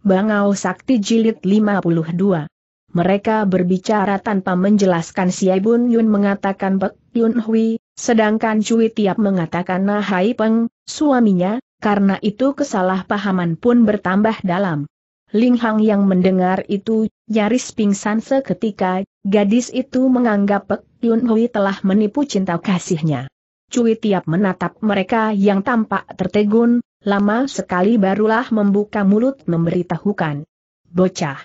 Bangau Sakti Jilid 52. Mereka berbicara tanpa menjelaskan si Bun Yun mengatakan Pek Yun Hui, sedangkan Cui Tiap mengatakan Nahai Hai Peng, suaminya, karena itu kesalahpahaman pun bertambah dalam. Ling Hang yang mendengar itu, nyaris pingsan seketika, gadis itu menganggap Pek Yun Hui telah menipu cinta kasihnya. Cui Tiap menatap mereka yang tampak tertegun, lama sekali barulah membuka mulut memberitahukan. Bocah.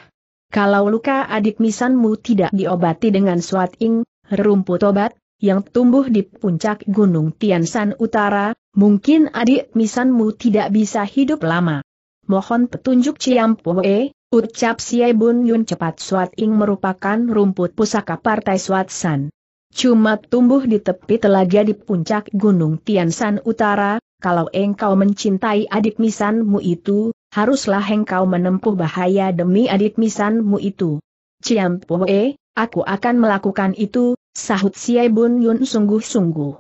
Kalau luka adik misanmu tidak diobati dengan ing, rumput obat, yang tumbuh di puncak Gunung Tiansan Utara, mungkin adik misanmu tidak bisa hidup lama. Mohon petunjuk Ciampoe, ucap Siai Bun Yun cepat ing merupakan rumput pusaka partai San. Cuma tumbuh di tepi telaga di puncak Gunung Tiansan Utara, kalau engkau mencintai adik misanmu itu, haruslah engkau menempuh bahaya demi adik misanmu itu. Ciam Poe, aku akan melakukan itu, sahut Siai Bun Yun sungguh-sungguh.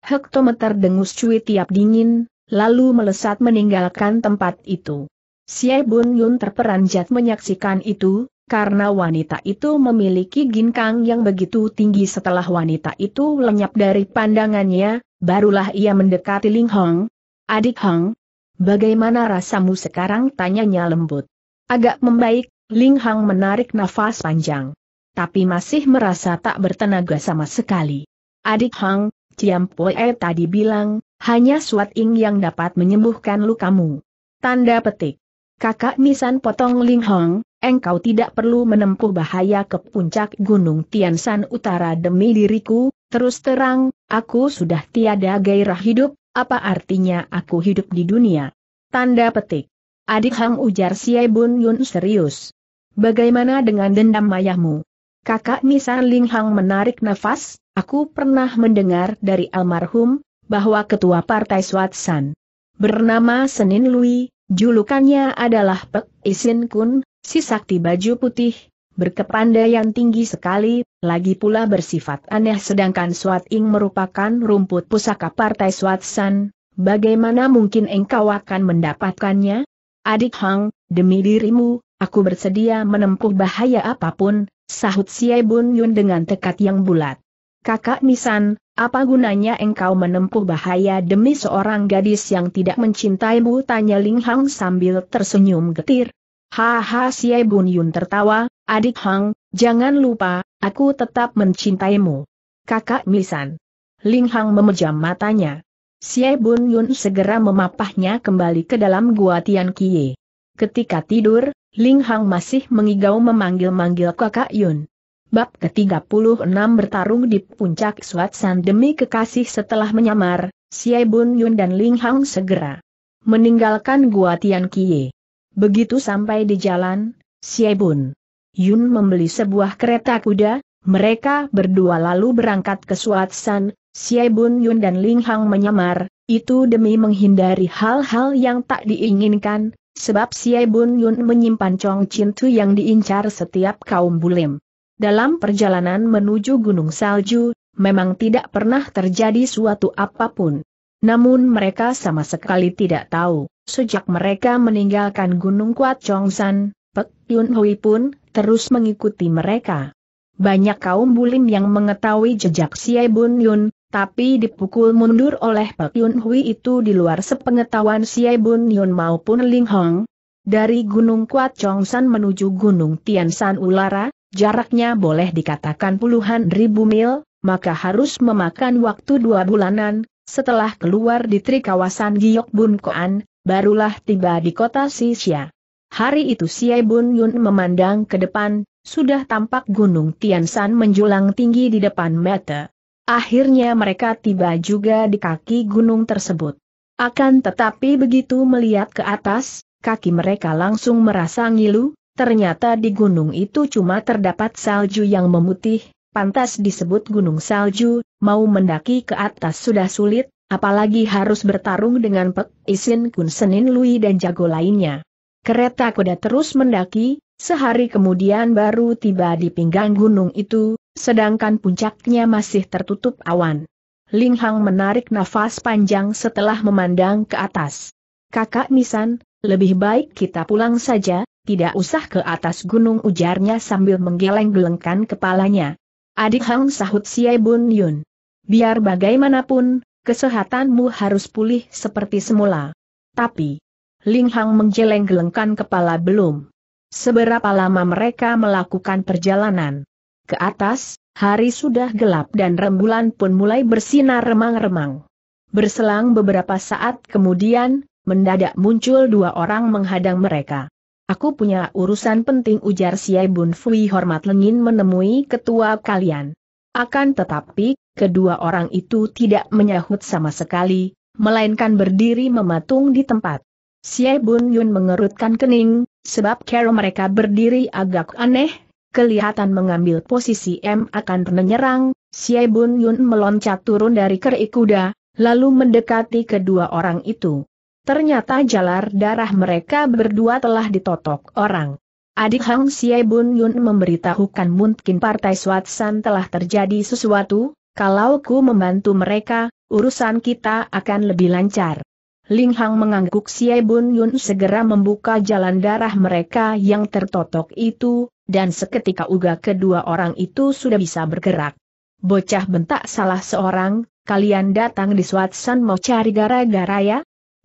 Hektometer dengus cuit tiap dingin, lalu melesat meninggalkan tempat itu. Siai Bun Yun terperanjat menyaksikan itu, karena wanita itu memiliki ginkang yang begitu tinggi setelah wanita itu lenyap dari pandangannya, Barulah ia mendekati Ling Hong. Adik Hong, bagaimana rasamu sekarang? Tanyanya lembut. Agak membaik, Ling Hong menarik nafas panjang. Tapi masih merasa tak bertenaga sama sekali. Adik Hong, Ciam Poe tadi bilang, hanya suat ing yang dapat menyembuhkan lukamu. Tanda petik. Kakak Nisan potong Ling Hong, engkau tidak perlu menempuh bahaya ke puncak Gunung Tiansan Utara demi diriku, terus terang, aku sudah tiada gairah hidup, apa artinya aku hidup di dunia? Tanda petik. Adik Hang ujar Siai Bun Yun serius. Bagaimana dengan dendam mayahmu? Kakak Nisa Ling Hang menarik nafas, aku pernah mendengar dari almarhum, bahwa ketua partai Swatsan bernama Senin Lui, julukannya adalah Pek Isin Kun, Si sakti baju putih, berkepandaian tinggi sekali, lagi pula bersifat aneh sedangkan Swat Ing merupakan rumput pusaka partai Swat San, bagaimana mungkin engkau akan mendapatkannya? Adik Hang, demi dirimu, aku bersedia menempuh bahaya apapun, sahut Siai Bun Yun dengan tekad yang bulat. Kakak Nisan, apa gunanya engkau menempuh bahaya demi seorang gadis yang tidak mencintaimu? Tanya Ling Hang sambil tersenyum getir. Haha si Bun Yun tertawa, adik Hang, jangan lupa, aku tetap mencintaimu. Kakak Misan. Ling Hang memejam matanya. Si Bun Yun segera memapahnya kembali ke dalam gua Tian Kie. Ketika tidur, Ling Hang masih mengigau memanggil-manggil kakak Yun. Bab ke-36 bertarung di puncak San demi kekasih setelah menyamar, Si Bun Yun dan Ling Hang segera meninggalkan gua Tian Kie. Begitu sampai di jalan, Siebun Yun membeli sebuah kereta kuda, mereka berdua lalu berangkat ke Suatsan, Siebun Yun dan Ling Hang menyamar, itu demi menghindari hal-hal yang tak diinginkan, sebab Siebun Yun menyimpan Chong Chin yang diincar setiap kaum bulim. Dalam perjalanan menuju Gunung Salju, memang tidak pernah terjadi suatu apapun. Namun mereka sama sekali tidak tahu, sejak mereka meninggalkan Gunung Kuat Chongsan, Pek Yun Hui pun terus mengikuti mereka. Banyak kaum bulim yang mengetahui jejak Xie Bun Yun, tapi dipukul mundur oleh Pek Yun Hui itu di luar sepengetahuan Xie Bun Yun maupun Ling Hong. Dari Gunung Kuat Chongsan menuju Gunung Tian Tiansan Ulara, jaraknya boleh dikatakan puluhan ribu mil, maka harus memakan waktu dua bulanan, setelah keluar di tri kawasan Giok Bun Koan, barulah tiba di kota Sisya. Hari itu Siai Bun Yun memandang ke depan, sudah tampak gunung Tiansan menjulang tinggi di depan mata. Akhirnya mereka tiba juga di kaki gunung tersebut. Akan tetapi begitu melihat ke atas, kaki mereka langsung merasa ngilu, ternyata di gunung itu cuma terdapat salju yang memutih, pantas disebut gunung salju, mau mendaki ke atas sudah sulit, apalagi harus bertarung dengan Pek Isin Kun Senin Lui dan jago lainnya. Kereta kuda terus mendaki, sehari kemudian baru tiba di pinggang gunung itu, sedangkan puncaknya masih tertutup awan. Ling Hang menarik nafas panjang setelah memandang ke atas. Kakak Nisan, lebih baik kita pulang saja, tidak usah ke atas gunung ujarnya sambil menggeleng-gelengkan kepalanya. Adik Hang sahut Siai Bun Yun. Biar bagaimanapun, kesehatanmu harus pulih seperti semula. Tapi, Ling Hang menjeleng gelengkan kepala belum. Seberapa lama mereka melakukan perjalanan? Ke atas, hari sudah gelap dan rembulan pun mulai bersinar remang-remang. Berselang beberapa saat kemudian, mendadak muncul dua orang menghadang mereka. Aku punya urusan penting ujar Xie Bun Fui hormat lengin menemui ketua kalian. Akan tetapi, kedua orang itu tidak menyahut sama sekali, melainkan berdiri mematung di tempat. Xie Bun Yun mengerutkan kening, sebab cara mereka berdiri agak aneh, kelihatan mengambil posisi M akan menyerang, Xie Bun Yun meloncat turun dari kerikuda, lalu mendekati kedua orang itu. Ternyata jalar darah mereka berdua telah ditotok orang. Adik Hang Xie Bun Yun memberitahukan mungkin partai Swatsan telah terjadi sesuatu, kalau ku membantu mereka, urusan kita akan lebih lancar. Ling Hang mengangguk Xie Bun Yun segera membuka jalan darah mereka yang tertotok itu, dan seketika uga kedua orang itu sudah bisa bergerak. Bocah bentak salah seorang, kalian datang di Swatsan mau cari gara-gara ya?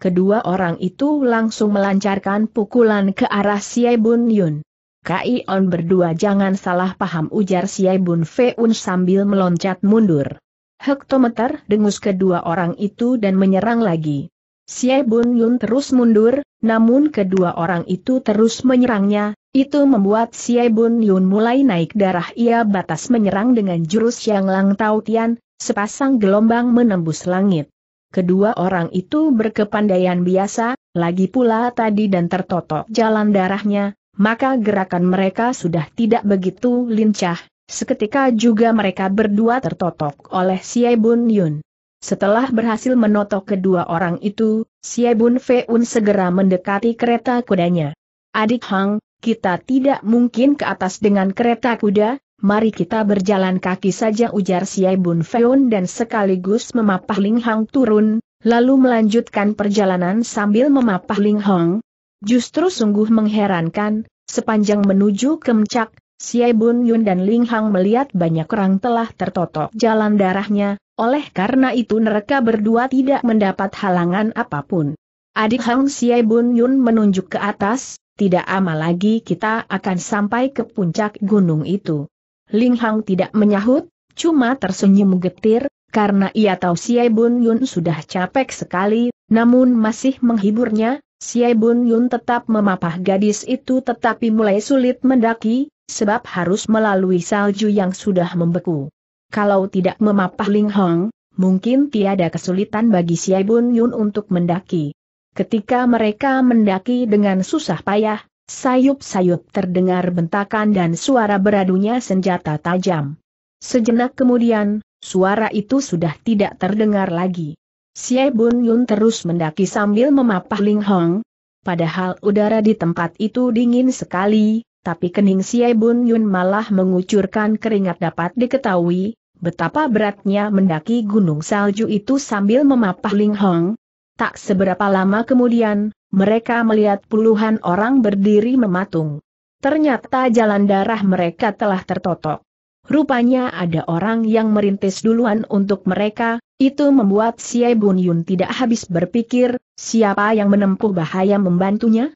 kedua orang itu langsung melancarkan pukulan ke arah Siai Bun Yun. Kai On berdua jangan salah paham ujar Siai Bun Feun sambil meloncat mundur. Hektometer dengus kedua orang itu dan menyerang lagi. Siai Bun Yun terus mundur, namun kedua orang itu terus menyerangnya, itu membuat Siai Bun Yun mulai naik darah ia batas menyerang dengan jurus yang Lang tautian, sepasang gelombang menembus langit. Kedua orang itu berkepandaian biasa, lagi pula tadi dan tertotok jalan darahnya, maka gerakan mereka sudah tidak begitu lincah, seketika juga mereka berdua tertotok oleh Siai Bun Yun. Setelah berhasil menotok kedua orang itu, Siai Bun Feun segera mendekati kereta kudanya. Adik Hang, kita tidak mungkin ke atas dengan kereta kuda, mari kita berjalan kaki saja ujar Siai Bun Feon dan sekaligus memapah Ling Hang turun, lalu melanjutkan perjalanan sambil memapah Ling Hang. Justru sungguh mengherankan, sepanjang menuju Kemcak, Siai Bun Yun dan Ling Hang melihat banyak orang telah tertotok jalan darahnya, oleh karena itu mereka berdua tidak mendapat halangan apapun. Adik Hang Siai Bun Yun menunjuk ke atas, tidak lama lagi kita akan sampai ke puncak gunung itu. Ling Hang tidak menyahut, cuma tersenyum getir, karena ia tahu Xie Bun Yun sudah capek sekali, namun masih menghiburnya, Xie Bun Yun tetap memapah gadis itu tetapi mulai sulit mendaki, sebab harus melalui salju yang sudah membeku. Kalau tidak memapah Ling Hang, mungkin tiada kesulitan bagi Xie Bun Yun untuk mendaki. Ketika mereka mendaki dengan susah payah, Sayup-sayup terdengar bentakan dan suara beradunya senjata tajam. Sejenak kemudian, suara itu sudah tidak terdengar lagi. Xie Bun Yun terus mendaki sambil memapah Ling Hong. Padahal udara di tempat itu dingin sekali, tapi kening Xie Bun Yun malah mengucurkan keringat dapat diketahui, betapa beratnya mendaki gunung salju itu sambil memapah Ling Hong, Tak seberapa lama kemudian, mereka melihat puluhan orang berdiri mematung. Ternyata jalan darah mereka telah tertotok. Rupanya ada orang yang merintis duluan untuk mereka, itu membuat si Bun Yun tidak habis berpikir, siapa yang menempuh bahaya membantunya?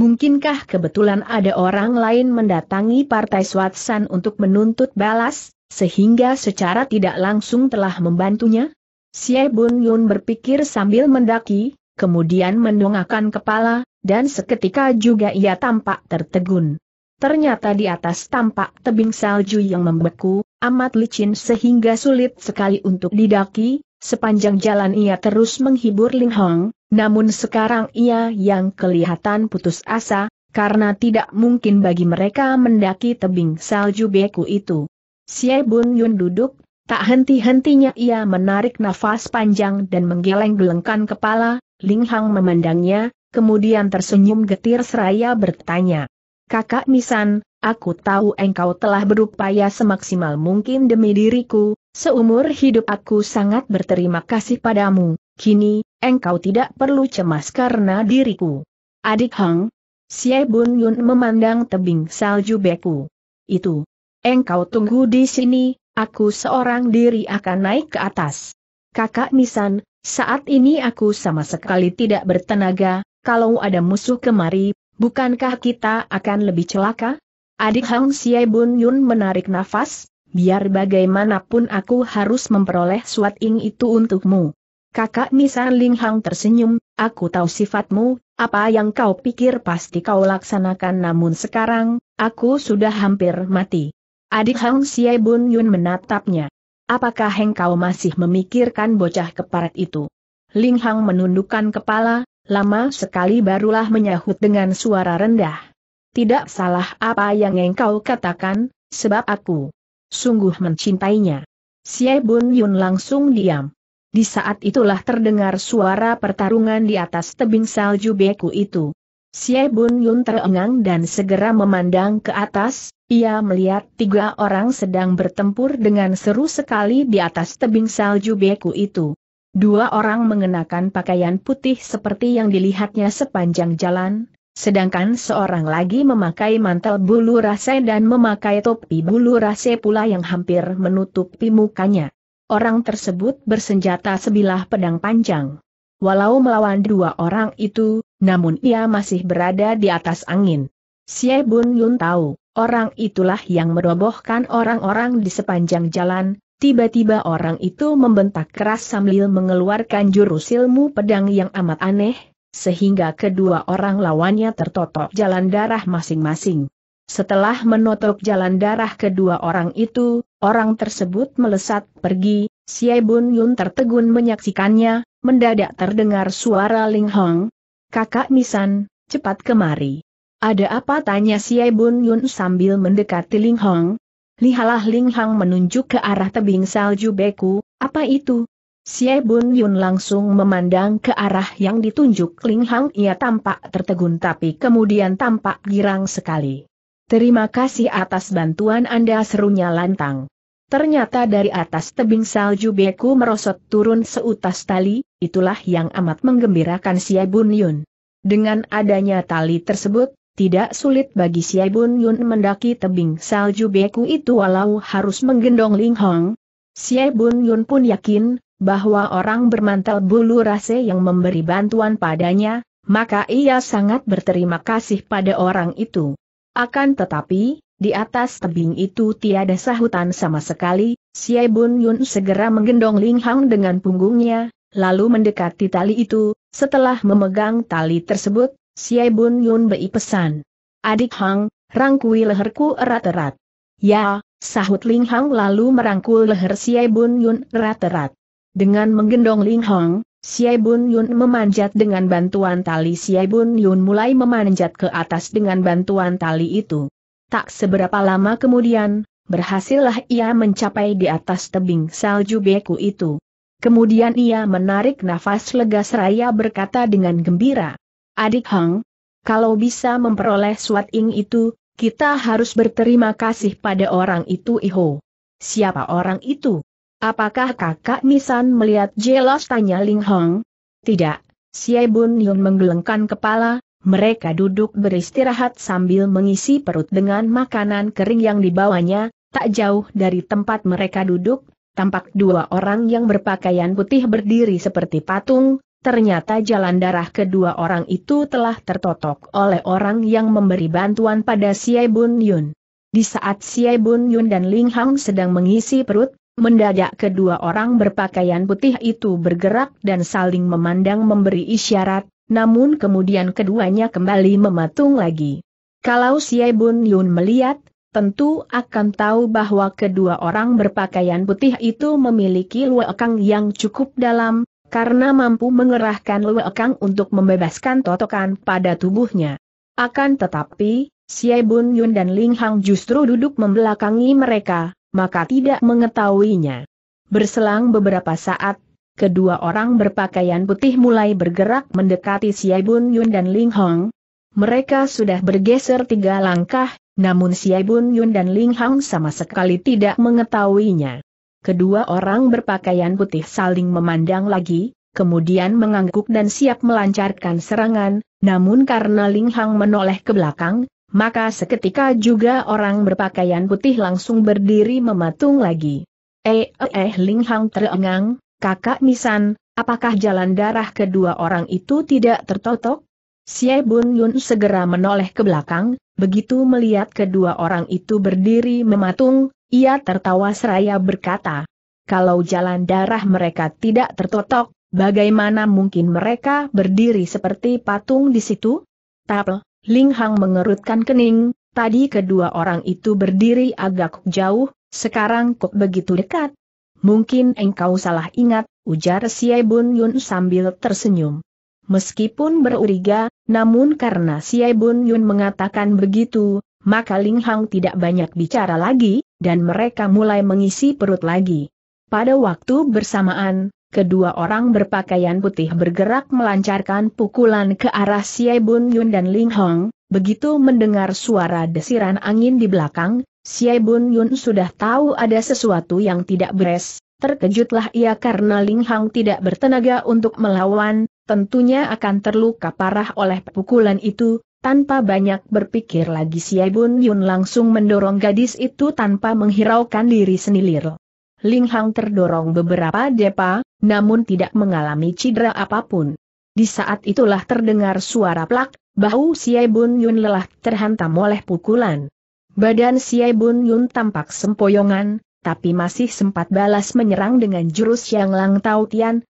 Mungkinkah kebetulan ada orang lain mendatangi partai Swatsan untuk menuntut balas, sehingga secara tidak langsung telah membantunya? Xie Bun Yun berpikir sambil mendaki, kemudian mendongakkan kepala, dan seketika juga ia tampak tertegun. Ternyata di atas tampak tebing salju yang membeku, amat licin sehingga sulit sekali untuk didaki, sepanjang jalan ia terus menghibur Ling Hong, namun sekarang ia yang kelihatan putus asa, karena tidak mungkin bagi mereka mendaki tebing salju beku itu. Xie Bun Yun duduk, Tak henti-hentinya ia menarik nafas panjang dan menggeleng-gelengkan kepala, Ling Hang memandangnya, kemudian tersenyum getir seraya bertanya. Kakak Misan, aku tahu engkau telah berupaya semaksimal mungkin demi diriku, seumur hidup aku sangat berterima kasih padamu, kini, engkau tidak perlu cemas karena diriku. Adik Hang, Xie Bun Yun memandang tebing salju beku. Itu. Engkau tunggu di sini, Aku seorang diri akan naik ke atas. Kakak Nisan, saat ini aku sama sekali tidak bertenaga, kalau ada musuh kemari, bukankah kita akan lebih celaka? Adik Hang Siai Bun Yun menarik nafas, biar bagaimanapun aku harus memperoleh suat ing itu untukmu. Kakak Nisan Ling Hang tersenyum, aku tahu sifatmu, apa yang kau pikir pasti kau laksanakan namun sekarang, aku sudah hampir mati. Adik Hang Xie Bun Yun menatapnya. Apakah engkau masih memikirkan bocah keparat itu? Ling Hang menundukkan kepala, lama sekali barulah menyahut dengan suara rendah. Tidak salah apa yang engkau katakan, sebab aku sungguh mencintainya. Xie Bun Yun langsung diam. Di saat itulah terdengar suara pertarungan di atas tebing salju beku itu. Xie Bun Yun terengang dan segera memandang ke atas, ia melihat tiga orang sedang bertempur dengan seru sekali di atas tebing salju beku itu. Dua orang mengenakan pakaian putih seperti yang dilihatnya sepanjang jalan, sedangkan seorang lagi memakai mantel bulu rase dan memakai topi bulu rase pula yang hampir menutupi mukanya. Orang tersebut bersenjata sebilah pedang panjang. Walau melawan dua orang itu, namun ia masih berada di atas angin. Sie Bun Yun tahu, orang itulah yang merobohkan orang-orang di sepanjang jalan, tiba-tiba orang itu membentak keras sambil mengeluarkan jurus ilmu pedang yang amat aneh, sehingga kedua orang lawannya tertotok jalan darah masing-masing. Setelah menotok jalan darah kedua orang itu, orang tersebut melesat pergi, Sie Bun Yun tertegun menyaksikannya, mendadak terdengar suara Ling Hong, Kakak Nisan, cepat kemari. Ada apa tanya si Bun Yun sambil mendekati Ling Hong? Lihalah Ling Hong menunjuk ke arah tebing salju beku, apa itu? Si Bun Yun langsung memandang ke arah yang ditunjuk Ling Hong ia tampak tertegun tapi kemudian tampak girang sekali. Terima kasih atas bantuan Anda serunya lantang. Ternyata dari atas tebing salju beku merosot turun seutas tali, itulah yang amat menggembirakan si Bun Yun. Dengan adanya tali tersebut, tidak sulit bagi si Bun Yun mendaki tebing salju beku itu walau harus menggendong Ling Hong. Si Bun Yun pun yakin, bahwa orang bermantel bulu rase yang memberi bantuan padanya, maka ia sangat berterima kasih pada orang itu. Akan tetapi, di atas tebing itu tiada sahutan sama sekali, Xie Bun Yun segera menggendong Ling Hang dengan punggungnya, lalu mendekati tali itu, setelah memegang tali tersebut, Xie Bun Yun beri pesan. Adik Hang, rangkui leherku erat-erat. Ya, sahut Ling Hang lalu merangkul leher Xie Bun Yun erat-erat. Dengan menggendong Ling Hang, Xie Bun Yun memanjat dengan bantuan tali Xie Bun Yun mulai memanjat ke atas dengan bantuan tali itu. Tak seberapa lama kemudian, berhasillah ia mencapai di atas tebing salju beku itu. Kemudian ia menarik nafas lega seraya berkata dengan gembira, Adik Hang, kalau bisa memperoleh suat ing itu, kita harus berterima kasih pada orang itu Iho. Siapa orang itu? Apakah kakak Nisan melihat jelas tanya Ling Hong? Tidak, Bun Yun menggelengkan kepala, mereka duduk beristirahat sambil mengisi perut dengan makanan kering yang dibawanya, tak jauh dari tempat mereka duduk, tampak dua orang yang berpakaian putih berdiri seperti patung, ternyata jalan darah kedua orang itu telah tertotok oleh orang yang memberi bantuan pada Siai Bun Yun. Di saat Siai Bun Yun dan Ling Hang sedang mengisi perut, Mendadak kedua orang berpakaian putih itu bergerak dan saling memandang memberi isyarat, namun kemudian keduanya kembali mematung lagi. Kalau si Bun Yun melihat, tentu akan tahu bahwa kedua orang berpakaian putih itu memiliki luekang yang cukup dalam, karena mampu mengerahkan luekang untuk membebaskan totokan pada tubuhnya. Akan tetapi, si Bun Yun dan Ling Hang justru duduk membelakangi mereka, maka tidak mengetahuinya. Berselang beberapa saat, Kedua orang berpakaian putih mulai bergerak mendekati Siai Bun Yun dan Ling Hong. Mereka sudah bergeser tiga langkah, namun Siai Bun Yun dan Ling Hong sama sekali tidak mengetahuinya. Kedua orang berpakaian putih saling memandang lagi, kemudian mengangguk dan siap melancarkan serangan, namun karena Ling Hong menoleh ke belakang, maka seketika juga orang berpakaian putih langsung berdiri mematung lagi. Eh eh, eh Ling Hong terengang, Kakak Nisan, apakah jalan darah kedua orang itu tidak tertotok? Xie Bun Yun segera menoleh ke belakang, begitu melihat kedua orang itu berdiri mematung, ia tertawa seraya berkata, kalau jalan darah mereka tidak tertotok, bagaimana mungkin mereka berdiri seperti patung di situ? Tapel, Ling Hang mengerutkan kening, tadi kedua orang itu berdiri agak jauh, sekarang kok begitu dekat, Mungkin engkau salah ingat, ujar Xie Bun Yun sambil tersenyum. Meskipun beruriga, namun karena Xie Bun Yun mengatakan begitu, maka Ling Hang tidak banyak bicara lagi, dan mereka mulai mengisi perut lagi. Pada waktu bersamaan, kedua orang berpakaian putih bergerak melancarkan pukulan ke arah Xie Bun Yun dan Ling Hong, begitu mendengar suara desiran angin di belakang, Xie Bun Yun sudah tahu ada sesuatu yang tidak beres, terkejutlah ia karena Ling Hang tidak bertenaga untuk melawan, tentunya akan terluka parah oleh pukulan itu, tanpa banyak berpikir lagi Xie Bun Yun langsung mendorong gadis itu tanpa menghiraukan diri sendiri. Ling Hang terdorong beberapa depa, namun tidak mengalami cedera apapun. Di saat itulah terdengar suara plak, bahu Xie Bun Yun lelah terhantam oleh pukulan. Badan Siai Bun Yun tampak sempoyongan, tapi masih sempat balas menyerang dengan jurus yang Lang Tau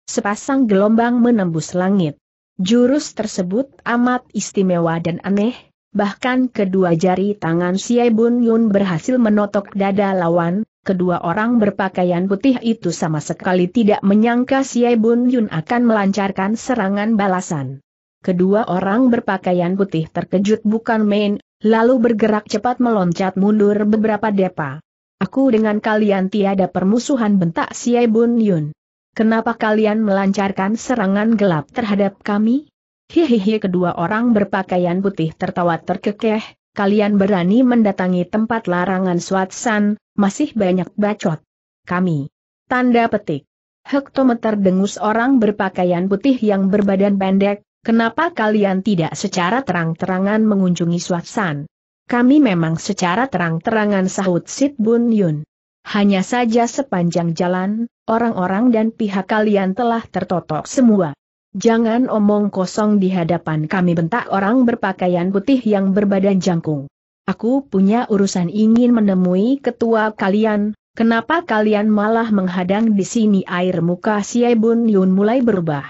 sepasang gelombang menembus langit. Jurus tersebut amat istimewa dan aneh, bahkan kedua jari tangan Siai Bun Yun berhasil menotok dada lawan, kedua orang berpakaian putih itu sama sekali tidak menyangka Siai Bun Yun akan melancarkan serangan balasan. Kedua orang berpakaian putih terkejut bukan main, lalu bergerak cepat meloncat mundur beberapa depa. Aku dengan kalian tiada permusuhan bentak Siai Bun Yun. Kenapa kalian melancarkan serangan gelap terhadap kami? Hihihi kedua orang berpakaian putih tertawa terkekeh, kalian berani mendatangi tempat larangan Swatsan, masih banyak bacot. Kami. Tanda petik. Hektometer dengus orang berpakaian putih yang berbadan pendek, Kenapa kalian tidak secara terang-terangan mengunjungi Swatsan? Kami memang secara terang-terangan sahut Sit Bun Yun. Hanya saja sepanjang jalan, orang-orang dan pihak kalian telah tertotok semua. Jangan omong kosong di hadapan kami bentak orang berpakaian putih yang berbadan jangkung. Aku punya urusan ingin menemui ketua kalian, kenapa kalian malah menghadang di sini air muka Bun Yun mulai berubah.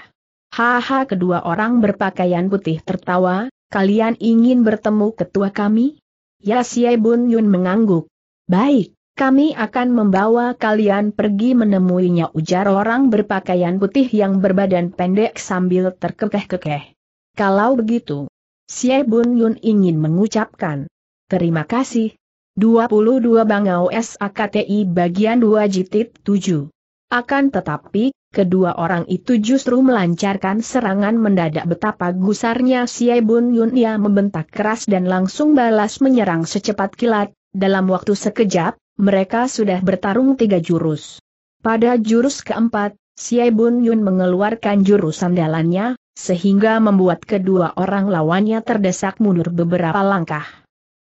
Haha kedua orang berpakaian putih tertawa, kalian ingin bertemu ketua kami? Ya Xie Bun Yun mengangguk. Baik, kami akan membawa kalian pergi menemuinya ujar orang berpakaian putih yang berbadan pendek sambil terkekeh-kekeh. Kalau begitu, Xie Bun Yun ingin mengucapkan. Terima kasih. 22 Bangau SAKTI bagian 2 Jitit 7. Akan tetapi, kedua orang itu justru melancarkan serangan mendadak betapa gusarnya Siai Bun Yun ia membentak keras dan langsung balas menyerang secepat kilat, dalam waktu sekejap, mereka sudah bertarung tiga jurus. Pada jurus keempat, Siai Bun Yun mengeluarkan jurus sandalannya, sehingga membuat kedua orang lawannya terdesak mundur beberapa langkah.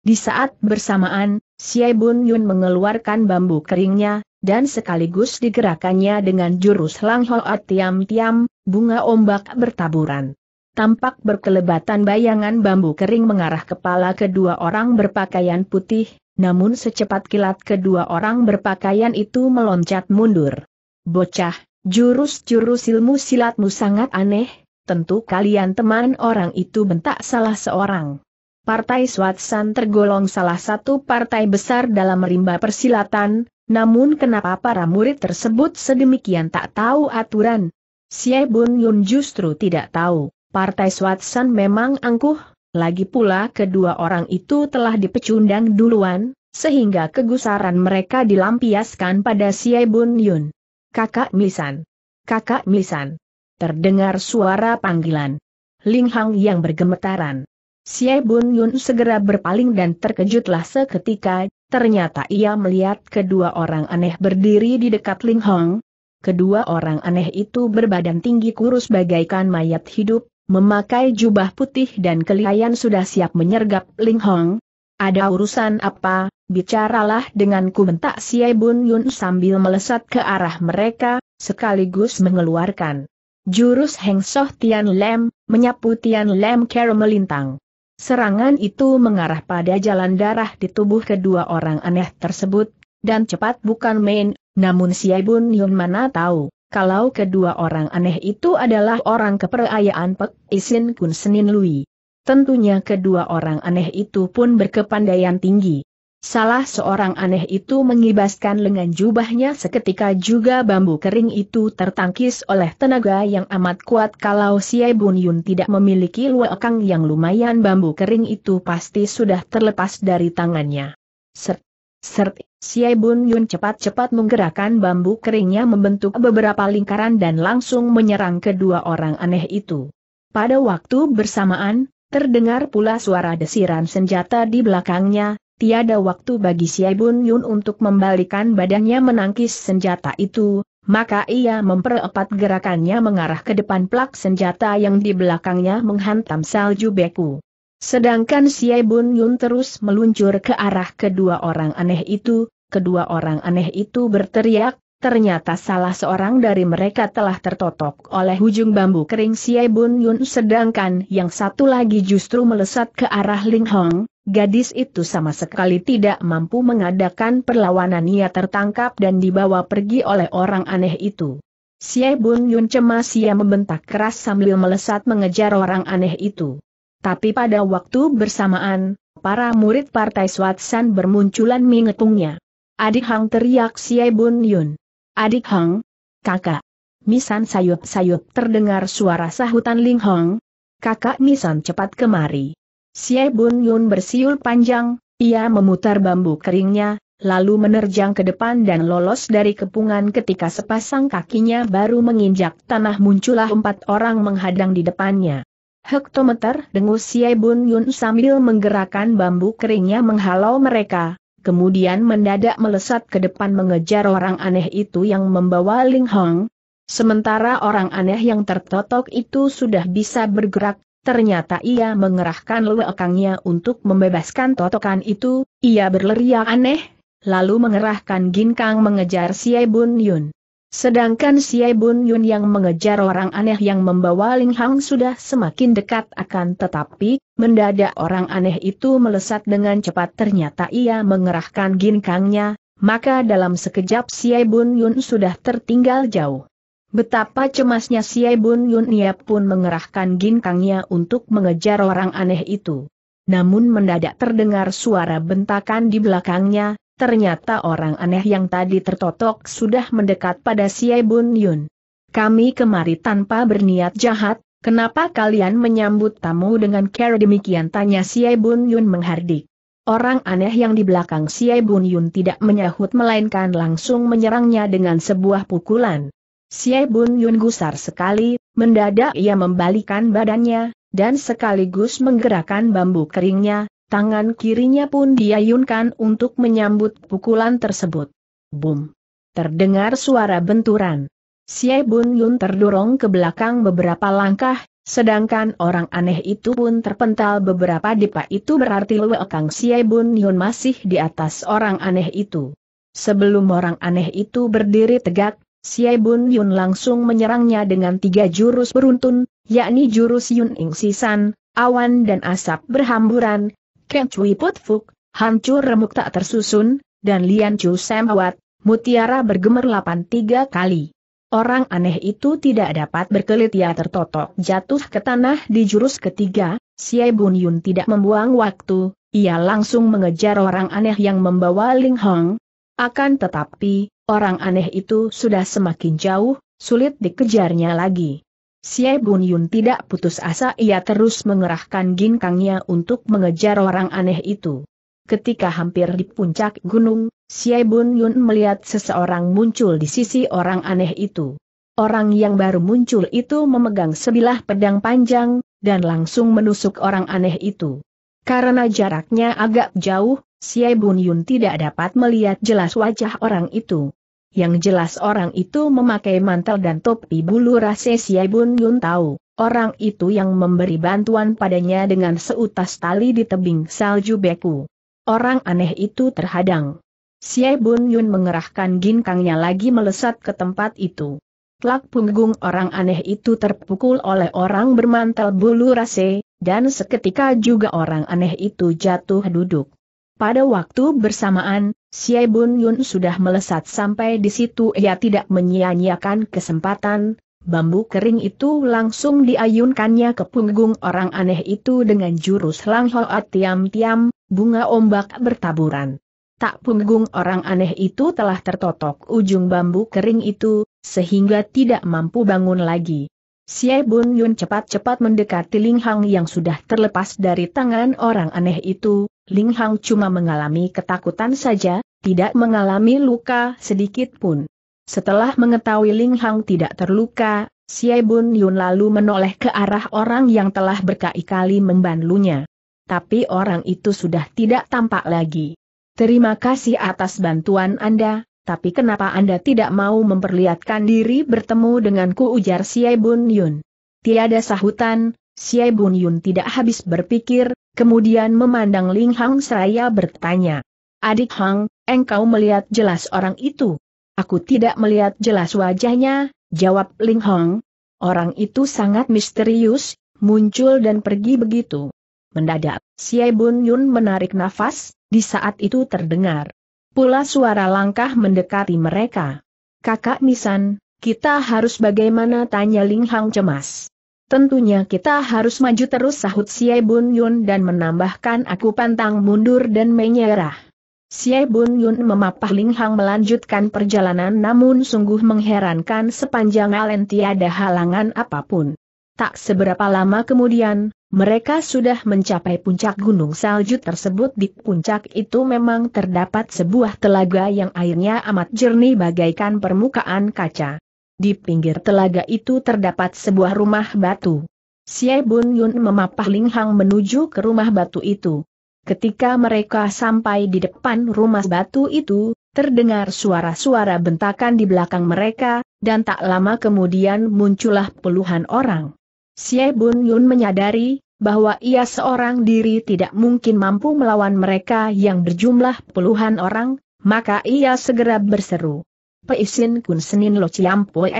Di saat bersamaan, Xie Bun Yun mengeluarkan bambu keringnya, dan sekaligus digerakannya dengan jurus Lang Hoa Tiam-Tiam, bunga ombak bertaburan. Tampak berkelebatan bayangan bambu kering mengarah kepala kedua orang berpakaian putih, namun secepat kilat kedua orang berpakaian itu meloncat mundur. Bocah, jurus-jurus ilmu silatmu sangat aneh, tentu kalian teman orang itu bentak salah seorang. Partai Swatsan tergolong salah satu partai besar dalam rimba persilatan, namun kenapa para murid tersebut sedemikian tak tahu aturan? Xie Bun Yun justru tidak tahu, partai Swatsan memang angkuh, lagi pula kedua orang itu telah dipecundang duluan, sehingga kegusaran mereka dilampiaskan pada Xie Bun Yun. Kakak Misan. Kakak Misan. Terdengar suara panggilan. Ling Hang yang bergemetaran. Xie Bun Yun segera berpaling dan terkejutlah seketika, ternyata ia melihat kedua orang aneh berdiri di dekat Ling Hong. Kedua orang aneh itu berbadan tinggi kurus bagaikan mayat hidup, memakai jubah putih dan kelihayan sudah siap menyergap Ling Hong. Ada urusan apa, bicaralah denganku bentak Xie Bun Yun sambil melesat ke arah mereka, sekaligus mengeluarkan. Jurus Heng Soh Tian Lem, menyapu Tian Lem Kero melintang. Serangan itu mengarah pada jalan darah di tubuh kedua orang aneh tersebut, dan cepat bukan main, namun Aibun Yun mana tahu, kalau kedua orang aneh itu adalah orang keperayaan Pek Isin Kun Senin Lui. Tentunya kedua orang aneh itu pun berkepandaian tinggi. Salah seorang aneh itu mengibaskan lengan jubahnya seketika juga bambu kering itu tertangkis oleh tenaga yang amat kuat kalau si Bun Yun tidak memiliki luakang yang lumayan bambu kering itu pasti sudah terlepas dari tangannya. Ser, sert, si Bun Yun cepat-cepat menggerakkan bambu keringnya membentuk beberapa lingkaran dan langsung menyerang kedua orang aneh itu. Pada waktu bersamaan, Terdengar pula suara desiran senjata di belakangnya, tiada waktu bagi Xie Bun Yun untuk membalikan badannya menangkis senjata itu, maka ia memperepat gerakannya mengarah ke depan plak senjata yang di belakangnya menghantam salju beku. Sedangkan Xie Bun Yun terus meluncur ke arah kedua orang aneh itu, kedua orang aneh itu berteriak, ternyata salah seorang dari mereka telah tertotok oleh ujung bambu kering Siai Bun Yun sedangkan yang satu lagi justru melesat ke arah Ling Hong, gadis itu sama sekali tidak mampu mengadakan perlawanan ia tertangkap dan dibawa pergi oleh orang aneh itu. Siai Bun Yun cemas ia membentak keras sambil melesat mengejar orang aneh itu. Tapi pada waktu bersamaan, para murid partai Swatsan bermunculan mengetungnya. Adik Hang teriak Siai Bun Yun. Adik Hong? Kakak. Misan sayup-sayup terdengar suara sahutan Ling Hong. Kakak Misan cepat kemari. Xie Bun Yun bersiul panjang, ia memutar bambu keringnya, lalu menerjang ke depan dan lolos dari kepungan ketika sepasang kakinya baru menginjak tanah muncullah empat orang menghadang di depannya. Hektometer dengus Xie Bun Yun sambil menggerakkan bambu keringnya menghalau mereka, kemudian mendadak melesat ke depan mengejar orang aneh itu yang membawa Ling Hong. Sementara orang aneh yang tertotok itu sudah bisa bergerak, ternyata ia mengerahkan lewekangnya untuk membebaskan totokan itu, ia berleriak aneh, lalu mengerahkan ginkang mengejar Bun Yun. Sedangkan si Bun Yun yang mengejar orang aneh yang membawa Ling Hang sudah semakin dekat akan tetapi, mendadak orang aneh itu melesat dengan cepat ternyata ia mengerahkan ginkangnya, maka dalam sekejap si Bun Yun sudah tertinggal jauh. Betapa cemasnya si Bun Yun ia pun mengerahkan ginkangnya untuk mengejar orang aneh itu. Namun mendadak terdengar suara bentakan di belakangnya, ternyata orang aneh yang tadi tertotok sudah mendekat pada si Bun Yun. Kami kemari tanpa berniat jahat, kenapa kalian menyambut tamu dengan cara demikian tanya si Bun Yun menghardik. Orang aneh yang di belakang si Bun Yun tidak menyahut melainkan langsung menyerangnya dengan sebuah pukulan. Si Bun Yun gusar sekali, mendadak ia membalikan badannya, dan sekaligus menggerakkan bambu keringnya, Tangan kirinya pun diayunkan untuk menyambut pukulan tersebut. Boom. Terdengar suara benturan. Xie Bun Yun terdorong ke belakang beberapa langkah, sedangkan orang aneh itu pun terpental beberapa depa itu berarti lewekang Kang Xie Bun Yun masih di atas orang aneh itu. Sebelum orang aneh itu berdiri tegak, Xie Bun Yun langsung menyerangnya dengan tiga jurus beruntun, yakni jurus Yun Ing Sisan, awan dan asap berhamburan, Ken Cui Put Fuk, hancur remuk tak tersusun, dan Lian Chu Sam mutiara bergemerlapan tiga kali. Orang aneh itu tidak dapat berkelit ia tertotok jatuh ke tanah di jurus ketiga, si Bun Yun tidak membuang waktu, ia langsung mengejar orang aneh yang membawa Ling Hong. Akan tetapi, orang aneh itu sudah semakin jauh, sulit dikejarnya lagi. Xie Bun Yun tidak putus asa ia terus mengerahkan ginkangnya untuk mengejar orang aneh itu. Ketika hampir di puncak gunung, Xie Bun Yun melihat seseorang muncul di sisi orang aneh itu. Orang yang baru muncul itu memegang sebilah pedang panjang, dan langsung menusuk orang aneh itu. Karena jaraknya agak jauh, Xie Bun Yun tidak dapat melihat jelas wajah orang itu. Yang jelas orang itu memakai mantel dan topi bulu rase Siebun Yun tahu, orang itu yang memberi bantuan padanya dengan seutas tali di tebing salju beku. Orang aneh itu terhadang. Bun Yun mengerahkan ginkangnya lagi melesat ke tempat itu. Klak punggung orang aneh itu terpukul oleh orang bermantel bulu rase, dan seketika juga orang aneh itu jatuh duduk. Pada waktu bersamaan, Sia Bun Yun sudah melesat sampai di situ ia tidak menyia-nyiakan kesempatan, bambu kering itu langsung diayunkannya ke punggung orang aneh itu dengan jurus lang tiam-tiam, bunga ombak bertaburan. Tak punggung orang aneh itu telah tertotok ujung bambu kering itu, sehingga tidak mampu bangun lagi. Xie Bun Yun cepat-cepat mendekati Ling Hang yang sudah terlepas dari tangan orang aneh itu, Ling Hang cuma mengalami ketakutan saja, tidak mengalami luka sedikit pun. Setelah mengetahui Ling Hang tidak terluka, Xie Bun Yun lalu menoleh ke arah orang yang telah berkali-kali membantunya. Tapi orang itu sudah tidak tampak lagi. Terima kasih atas bantuan Anda, tapi kenapa Anda tidak mau memperlihatkan diri bertemu denganku ujar Siai Bun Yun. Tiada sahutan, Siai Bun Yun tidak habis berpikir, kemudian memandang Ling Hang seraya bertanya. Adik Hang, engkau melihat jelas orang itu? Aku tidak melihat jelas wajahnya, jawab Ling Hang. Orang itu sangat misterius, muncul dan pergi begitu. Mendadak, Siai Bun Yun menarik nafas, di saat itu terdengar pula suara langkah mendekati mereka. Kakak Nisan, kita harus bagaimana tanya Ling Hang cemas. Tentunya kita harus maju terus sahut Xie Bun Yun dan menambahkan aku pantang mundur dan menyerah. Xie Bun Yun memapah Ling Hang melanjutkan perjalanan namun sungguh mengherankan sepanjang Alen tiada halangan apapun. Tak seberapa lama kemudian, mereka sudah mencapai puncak gunung salju tersebut di puncak itu memang terdapat sebuah telaga yang airnya amat jernih bagaikan permukaan kaca. Di pinggir telaga itu terdapat sebuah rumah batu. Siai Bun Yun memapah Ling Hang menuju ke rumah batu itu. Ketika mereka sampai di depan rumah batu itu, terdengar suara-suara bentakan di belakang mereka, dan tak lama kemudian muncullah puluhan orang. Xie Bun Yun menyadari bahwa ia seorang diri tidak mungkin mampu melawan mereka yang berjumlah puluhan orang, maka ia segera berseru. Peisin kun senin lo ciam pue.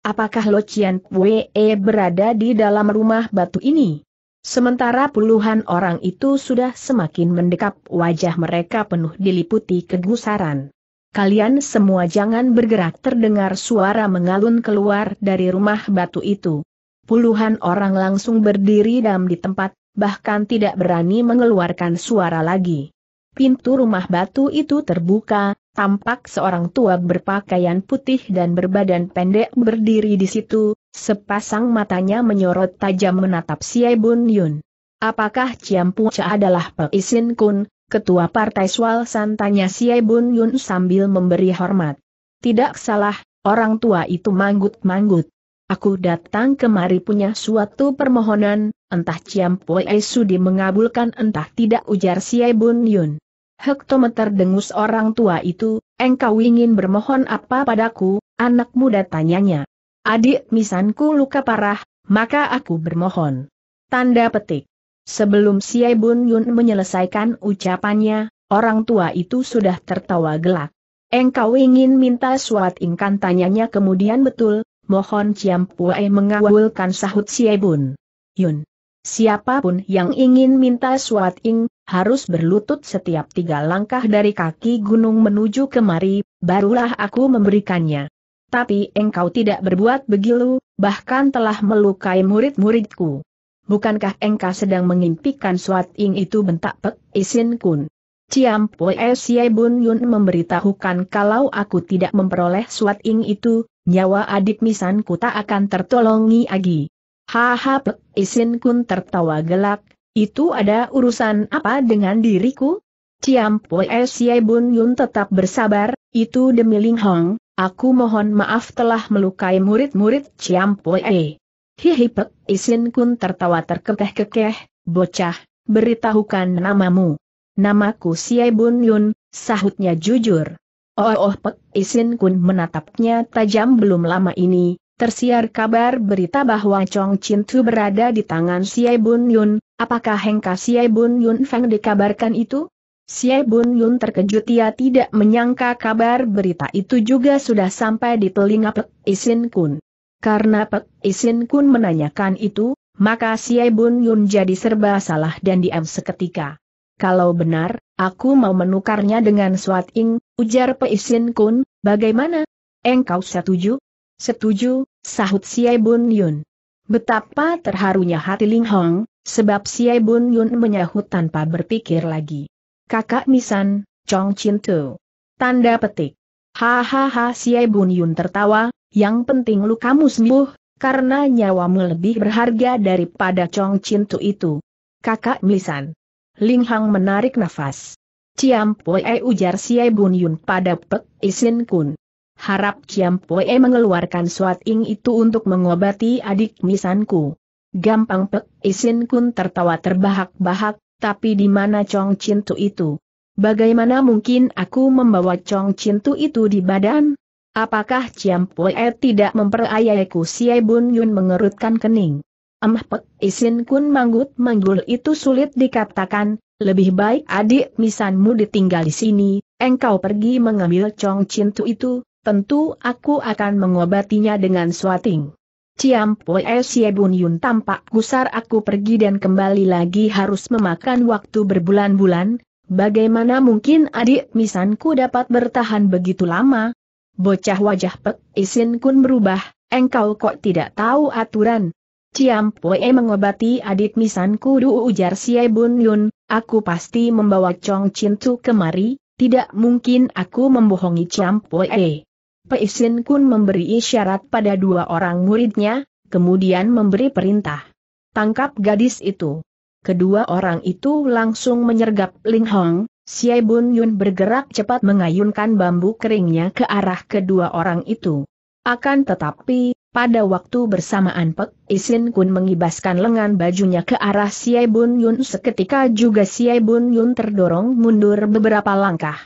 Apakah lo cian pue berada di dalam rumah batu ini? Sementara puluhan orang itu sudah semakin mendekap wajah mereka penuh diliputi kegusaran. Kalian semua jangan bergerak terdengar suara mengalun keluar dari rumah batu itu puluhan orang langsung berdiri dam di tempat, bahkan tidak berani mengeluarkan suara lagi. Pintu rumah batu itu terbuka, tampak seorang tua berpakaian putih dan berbadan pendek berdiri di situ, sepasang matanya menyorot tajam menatap Siai Bun Yun. Apakah Ciam Puca adalah Peisin Kun, ketua partai Swalsan tanya Siai Bun Yun sambil memberi hormat. Tidak salah, orang tua itu manggut-manggut. Aku datang kemari punya suatu permohonan, entah Ciam Poe Sudi mengabulkan entah tidak ujar Siai Bun Yun. Hektometer dengus orang tua itu, engkau ingin bermohon apa padaku, anak muda tanyanya. Adik misanku luka parah, maka aku bermohon. Tanda petik. Sebelum Siai Bun Yun menyelesaikan ucapannya, orang tua itu sudah tertawa gelak. Engkau ingin minta suat ingkan tanyanya kemudian betul, mohon Ciam Pue mengawulkan sahut Siebun. Yun. Siapapun yang ingin minta suat ing, harus berlutut setiap tiga langkah dari kaki gunung menuju kemari, barulah aku memberikannya. Tapi engkau tidak berbuat begitu, bahkan telah melukai murid-muridku. Bukankah engkau sedang mengimpikan suat ing itu bentak Pek Isin Kun? Ciam Pue Sye Bun Yun memberitahukan kalau aku tidak memperoleh suat ing itu, nyawa adik misanku tak akan tertolongi lagi. Haha Isin Kun tertawa gelak, itu ada urusan apa dengan diriku? Ciam Pue Sye Bun Yun tetap bersabar, itu demi Ling Hong, aku mohon maaf telah melukai murid-murid Ciam Pue. Hihi Pek Isin Kun tertawa terkekeh-kekeh, bocah, beritahukan namamu. Namaku Xie Bun Yun, sahutnya jujur. Oh oh Pek Isin Kun menatapnya tajam belum lama ini, tersiar kabar berita bahwa Chong Chin Tu berada di tangan Xie Bun Yun, apakah Hengka Xie Bun Yun Feng dikabarkan itu? Xie Bun Yun terkejut ia tidak menyangka kabar berita itu juga sudah sampai di telinga Pek Isin Kun. Karena Pek Isin Kun menanyakan itu, maka Xie Bun Yun jadi serba salah dan diam seketika. Kalau benar, aku mau menukarnya dengan Swat Ing, ujar Peisin Kun, bagaimana? Engkau setuju? Setuju, sahut Siai Bun Yun. Betapa terharunya hati Ling Hong, sebab Siai Bun Yun menyahut tanpa berpikir lagi. Kakak Misan, Chong Chin Tu. Tanda petik. Hahaha Siai Bun Yun tertawa, yang penting lu kamu sembuh, karena nyawamu lebih berharga daripada Chong Chin Tu itu. Kakak Misan. Ling Hang menarik nafas. Ciam Poe ujar Siai Bun Yun pada Pek Isin Kun. Harap Ciam Poe mengeluarkan suat ing itu untuk mengobati adik misanku. Gampang Pek Isin Kun tertawa terbahak-bahak, tapi di mana Chong Cintu itu? Bagaimana mungkin aku membawa Chong Cintu itu di badan? Apakah Ciam Poe tidak memperayaiku Siai Bun Yun mengerutkan kening? pek, isin kun manggut manggul itu sulit dikatakan, lebih baik adik misanmu ditinggal di sini, engkau pergi mengambil cong cintu itu, tentu aku akan mengobatinya dengan suating. Sye Bun Yun tampak gusar aku pergi dan kembali lagi harus memakan waktu berbulan-bulan, bagaimana mungkin adik misanku dapat bertahan begitu lama? Bocah wajah Pek Isin Kun berubah, engkau kok tidak tahu aturan, Ciam Pue mengobati adik misanku, Kudu ujar Xie Bun Yun, aku pasti membawa Chong Chin Tu kemari, tidak mungkin aku membohongi Ciam Pue. Peisin Kun memberi isyarat pada dua orang muridnya, kemudian memberi perintah. Tangkap gadis itu. Kedua orang itu langsung menyergap Ling Hong, Xie Bun Yun bergerak cepat mengayunkan bambu keringnya ke arah kedua orang itu. Akan tetapi, pada waktu bersamaan Pek Isin Kun mengibaskan lengan bajunya ke arah Siai Bun Yun seketika juga Siai Bun Yun terdorong mundur beberapa langkah.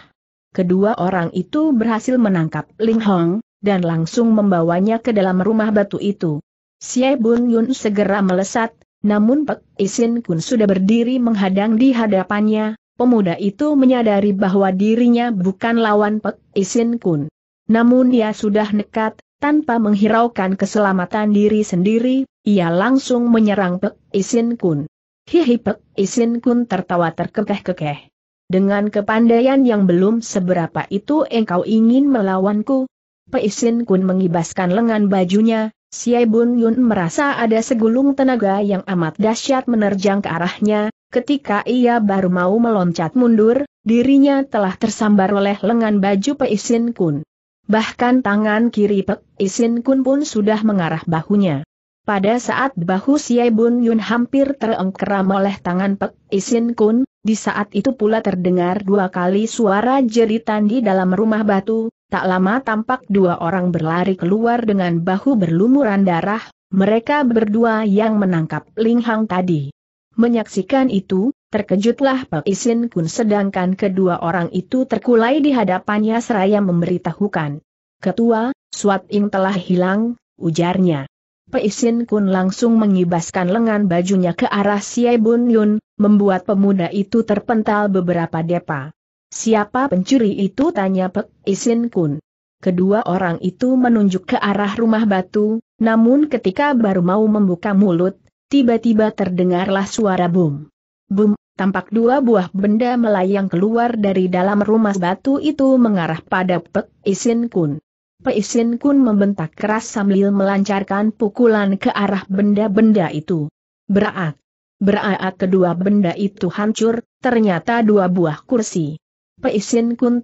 Kedua orang itu berhasil menangkap Ling Hong, dan langsung membawanya ke dalam rumah batu itu. Siai Bun Yun segera melesat, namun Pek Isin Kun sudah berdiri menghadang di hadapannya, pemuda itu menyadari bahwa dirinya bukan lawan Pek Isin Kun. Namun ia sudah nekat, tanpa menghiraukan keselamatan diri sendiri, ia langsung menyerang Pek Isin Kun. Hihi Pek Isin Kun tertawa terkekeh-kekeh. Dengan kepandaian yang belum seberapa itu engkau ingin melawanku? Pek Isin Kun mengibaskan lengan bajunya, Siai Bun Yun merasa ada segulung tenaga yang amat dahsyat menerjang ke arahnya, ketika ia baru mau meloncat mundur, dirinya telah tersambar oleh lengan baju Isin Kun. Bahkan tangan kiri Pek Isin Kun pun sudah mengarah bahunya. Pada saat bahu Siai Bun Yun hampir terengkeram oleh tangan Pek Isin Kun, di saat itu pula terdengar dua kali suara jeritan di dalam rumah batu, tak lama tampak dua orang berlari keluar dengan bahu berlumuran darah, mereka berdua yang menangkap Ling Hang tadi. Menyaksikan itu, Terkejutlah Pak Isin Kun sedangkan kedua orang itu terkulai di hadapannya seraya memberitahukan. Ketua, Swat Ing telah hilang, ujarnya. Isin Kun langsung mengibaskan lengan bajunya ke arah Siai Bun Yun, membuat pemuda itu terpental beberapa depa. Siapa pencuri itu tanya Pak Isin Kun. Kedua orang itu menunjuk ke arah rumah batu, namun ketika baru mau membuka mulut, tiba-tiba terdengarlah suara bum. Bum, tampak dua buah benda melayang keluar dari dalam rumah batu itu mengarah pada Pek Isin Kun. Pek Isin Kun membentak keras sambil melancarkan pukulan ke arah benda-benda itu. Beraak. Beraak kedua benda itu hancur, ternyata dua buah kursi. Isin Kun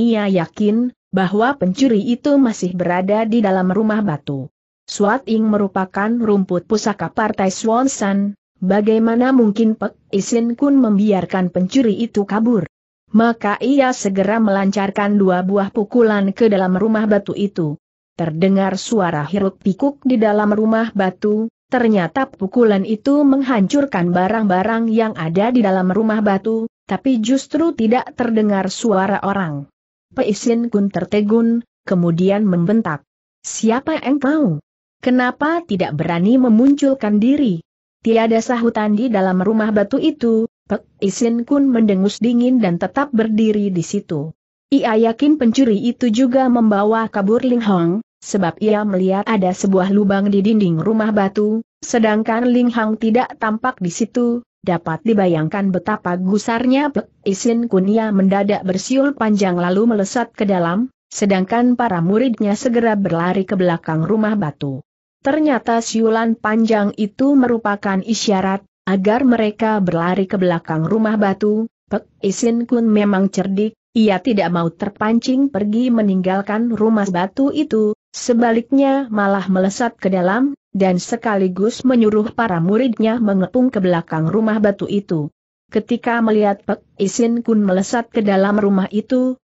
ia yakin, bahwa pencuri itu masih berada di dalam rumah batu. Suat Ing merupakan rumput pusaka Partai Swansan, Bagaimana mungkin Pek Isin Kun membiarkan pencuri itu kabur? Maka ia segera melancarkan dua buah pukulan ke dalam rumah batu itu. Terdengar suara hiruk pikuk di dalam rumah batu, ternyata pukulan itu menghancurkan barang-barang yang ada di dalam rumah batu, tapi justru tidak terdengar suara orang. Isin Kun tertegun, kemudian membentak. Siapa engkau? Kenapa tidak berani memunculkan diri? Tiada sahutan di dalam rumah batu itu, Pek Isin Kun mendengus dingin dan tetap berdiri di situ. Ia yakin pencuri itu juga membawa kabur Ling Hong, sebab ia melihat ada sebuah lubang di dinding rumah batu, sedangkan Ling Hong tidak tampak di situ, dapat dibayangkan betapa gusarnya Pek Isin Kun ia mendadak bersiul panjang lalu melesat ke dalam, sedangkan para muridnya segera berlari ke belakang rumah batu. Ternyata siulan panjang itu merupakan isyarat, agar mereka berlari ke belakang rumah batu, Pek Isin Kun memang cerdik, ia tidak mau terpancing pergi meninggalkan rumah batu itu, sebaliknya malah melesat ke dalam, dan sekaligus menyuruh para muridnya mengepung ke belakang rumah batu itu. Ketika melihat Pek Isin Kun melesat ke dalam rumah itu,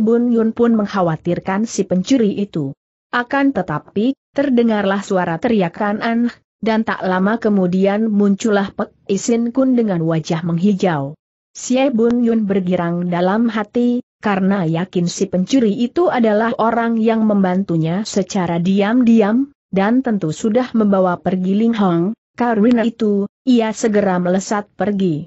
Bun Yun pun mengkhawatirkan si pencuri itu. Akan tetapi, terdengarlah suara teriakan aneh dan tak lama kemudian muncullah Pek Isin Kun dengan wajah menghijau. Xie Bun Yun bergirang dalam hati, karena yakin si pencuri itu adalah orang yang membantunya secara diam-diam, dan tentu sudah membawa pergi Ling Hong, karena itu, ia segera melesat pergi.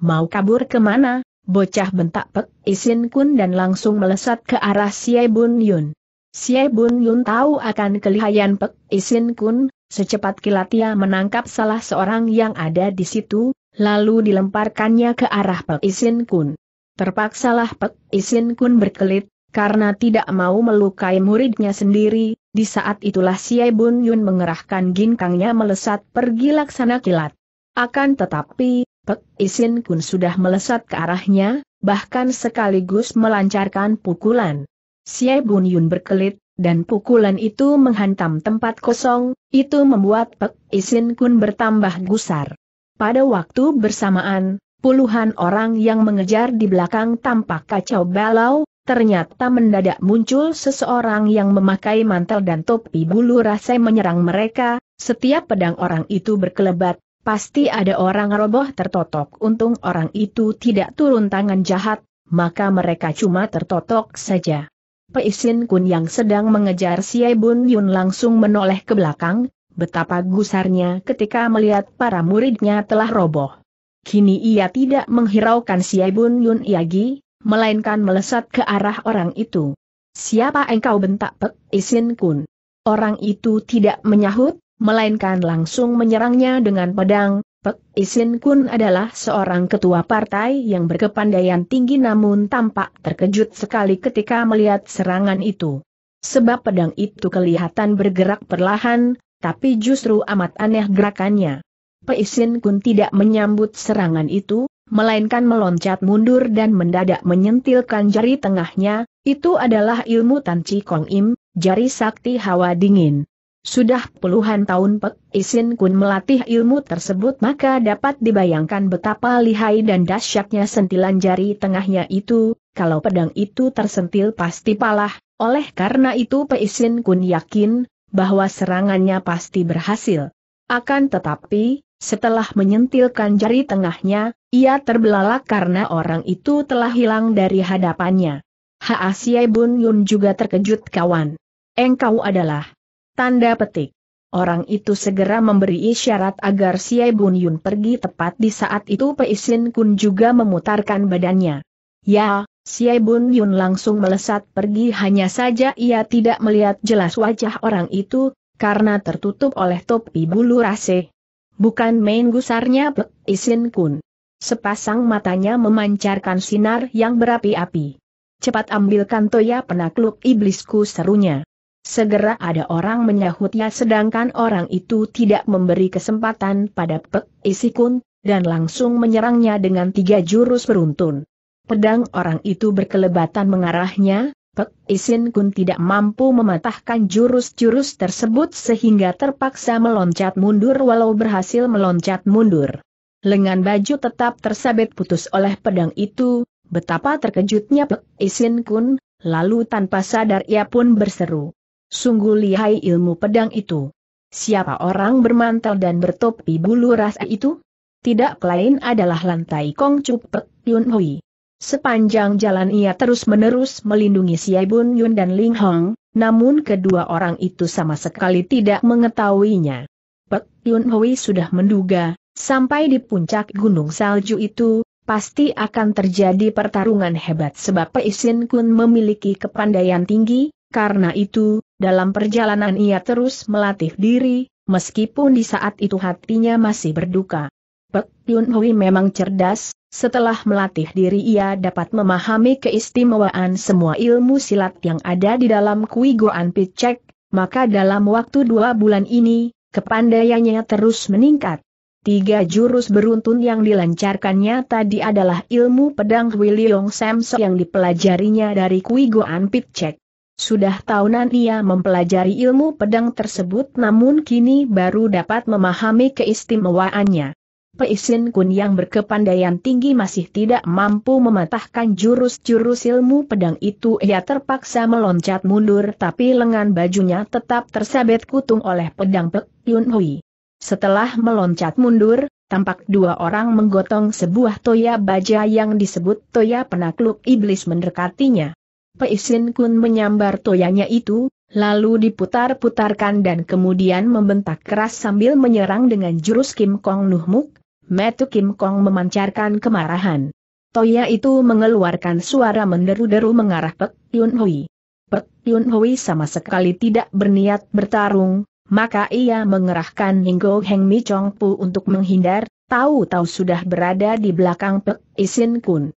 Mau kabur kemana? Bocah bentak Pek Isin Kun dan langsung melesat ke arah Xie Bun Yun. Xie Bun Yun tahu akan kelihayan Pek Isin Kun, secepat kilat ia menangkap salah seorang yang ada di situ, lalu dilemparkannya ke arah Pek Isin Kun. Terpaksalah Pek Isin Kun berkelit, karena tidak mau melukai muridnya sendiri, di saat itulah Xie Bun Yun mengerahkan ginkangnya melesat pergi laksana kilat. Akan tetapi, Pek Isin Kun sudah melesat ke arahnya, bahkan sekaligus melancarkan pukulan. Xie Bun Yun berkelit, dan pukulan itu menghantam tempat kosong, itu membuat Pek Isin Kun bertambah gusar. Pada waktu bersamaan, puluhan orang yang mengejar di belakang tampak kacau balau, ternyata mendadak muncul seseorang yang memakai mantel dan topi bulu rasai menyerang mereka, setiap pedang orang itu berkelebat, pasti ada orang roboh tertotok untung orang itu tidak turun tangan jahat, maka mereka cuma tertotok saja. Peisin Kun yang sedang mengejar Xie Bun Yun langsung menoleh ke belakang, betapa gusarnya ketika melihat para muridnya telah roboh. Kini ia tidak menghiraukan Xie Bun Yun Yagi, melainkan melesat ke arah orang itu. Siapa engkau bentak Peisin Kun? Orang itu tidak menyahut, melainkan langsung menyerangnya dengan pedang, Pek Isin Kun adalah seorang ketua partai yang berkepandaian tinggi namun tampak terkejut sekali ketika melihat serangan itu. Sebab pedang itu kelihatan bergerak perlahan, tapi justru amat aneh gerakannya. Isin Kun tidak menyambut serangan itu, melainkan meloncat mundur dan mendadak menyentilkan jari tengahnya, itu adalah ilmu Tan Chi Kong Im, jari sakti hawa dingin. Sudah puluhan tahun Pek Isin Kun melatih ilmu tersebut maka dapat dibayangkan betapa lihai dan dahsyatnya sentilan jari tengahnya itu, kalau pedang itu tersentil pasti palah, oleh karena itu Pek Isin Kun yakin, bahwa serangannya pasti berhasil. Akan tetapi, setelah menyentilkan jari tengahnya, ia terbelalak karena orang itu telah hilang dari hadapannya. Haasiai Bun Yun juga terkejut kawan. Engkau adalah Tanda petik. Orang itu segera memberi isyarat agar Siai Bun Yun pergi tepat di saat itu Peisin Kun juga memutarkan badannya. Ya, Siai Bun Yun langsung melesat pergi hanya saja ia tidak melihat jelas wajah orang itu, karena tertutup oleh topi bulu rase. Bukan main gusarnya Peisin Kun. Sepasang matanya memancarkan sinar yang berapi-api. Cepat ambilkan toya penakluk iblisku serunya. Segera ada orang menyahutnya sedangkan orang itu tidak memberi kesempatan pada Pek Isikun, dan langsung menyerangnya dengan tiga jurus beruntun. Pedang orang itu berkelebatan mengarahnya, Pek Isin Kun tidak mampu mematahkan jurus-jurus tersebut sehingga terpaksa meloncat mundur walau berhasil meloncat mundur. Lengan baju tetap tersabet putus oleh pedang itu, betapa terkejutnya Pek Isin Kun, lalu tanpa sadar ia pun berseru. Sungguh lihai ilmu pedang itu. Siapa orang bermantel dan bertopi bulu ras itu? Tidak lain adalah lantai Kong Chuk Pek Yun Hui. Sepanjang jalan ia terus-menerus melindungi Siai Bun Yun dan Ling Hong, namun kedua orang itu sama sekali tidak mengetahuinya. Pek Yun Hui sudah menduga, sampai di puncak gunung salju itu, pasti akan terjadi pertarungan hebat sebab Pei Sin Kun memiliki kepandaian tinggi, karena itu, dalam perjalanan ia terus melatih diri, meskipun di saat itu hatinya masih berduka. Pek Yun Hui memang cerdas, setelah melatih diri ia dapat memahami keistimewaan semua ilmu silat yang ada di dalam Kui Goan Picek, maka dalam waktu dua bulan ini, kepandaiannya terus meningkat. Tiga jurus beruntun yang dilancarkannya tadi adalah ilmu pedang Hui Leong Samso yang dipelajarinya dari Kui Goan Picek. Sudah tahunan ia mempelajari ilmu pedang tersebut namun kini baru dapat memahami keistimewaannya. Peisin Kun yang berkepandaian tinggi masih tidak mampu mematahkan jurus-jurus ilmu pedang itu ia terpaksa meloncat mundur tapi lengan bajunya tetap tersabet kutung oleh pedang Pek Yun Hui. Setelah meloncat mundur, tampak dua orang menggotong sebuah toya baja yang disebut toya penakluk iblis mendekatinya. Peisin Kun menyambar toyanya itu, lalu diputar-putarkan dan kemudian membentak keras sambil menyerang dengan jurus Kim Kong Nuh Muk. Metu Kim Kong memancarkan kemarahan. Toya itu mengeluarkan suara menderu-deru mengarah Pek Yun Hui. Pek Yun Hui sama sekali tidak berniat bertarung, maka ia mengerahkan Ninggo Heng Mi Chong Pu untuk menghindar, tahu-tahu sudah berada di belakang Pek Isin Kun.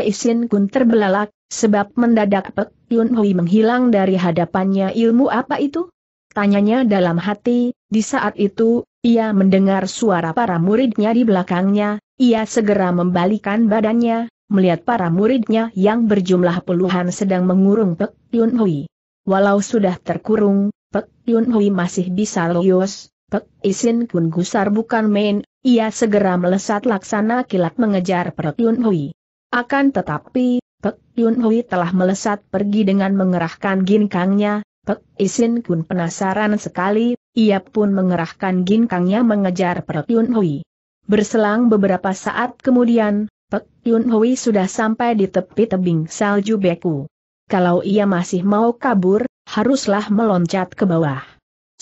Isin Kun terbelalak, Sebab mendadak Pek Yun Hui menghilang dari hadapannya ilmu apa itu? Tanyanya dalam hati, di saat itu, ia mendengar suara para muridnya di belakangnya, ia segera membalikan badannya, melihat para muridnya yang berjumlah puluhan sedang mengurung Pek Yun Hui. Walau sudah terkurung, Pek Yun Hui masih bisa loyos, Pek Isin Kun Gusar bukan main, ia segera melesat laksana kilat mengejar Pek Yun Hui. Akan tetapi, Pek Yun Hui telah melesat pergi dengan mengerahkan ginkangnya, Pek Isin Kun penasaran sekali, ia pun mengerahkan ginkangnya mengejar Pek Yun Hui. Berselang beberapa saat kemudian, Pek Yun Hui sudah sampai di tepi tebing salju beku. Kalau ia masih mau kabur, haruslah meloncat ke bawah.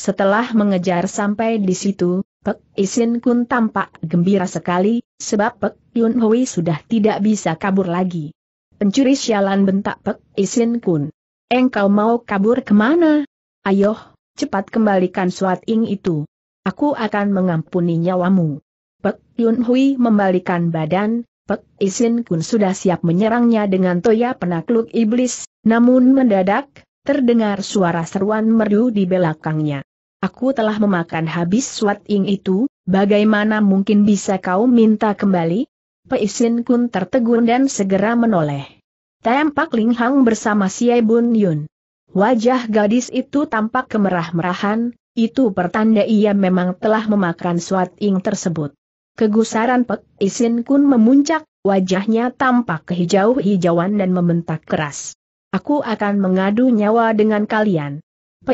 Setelah mengejar sampai di situ, Pek Isin Kun tampak gembira sekali, sebab Pek Yun Hui sudah tidak bisa kabur lagi. Pencuri sialan bentak Pek Isin Kun. Engkau mau kabur kemana? Ayoh, cepat kembalikan suat ing itu. Aku akan mengampuni nyawamu. Pek Yun Hui membalikan badan, Pek Isin Kun sudah siap menyerangnya dengan toya penakluk iblis, namun mendadak, terdengar suara seruan merdu di belakangnya. Aku telah memakan habis suat ing itu, bagaimana mungkin bisa kau minta kembali? Peisin Kun tertegun dan segera menoleh. Tampak Ling Hang bersama Siai Bun Yun. Wajah gadis itu tampak kemerah-merahan, itu pertanda ia memang telah memakan suat ing tersebut. Kegusaran Pek Isin Kun memuncak, wajahnya tampak kehijau-hijauan dan membentak keras. Aku akan mengadu nyawa dengan kalian.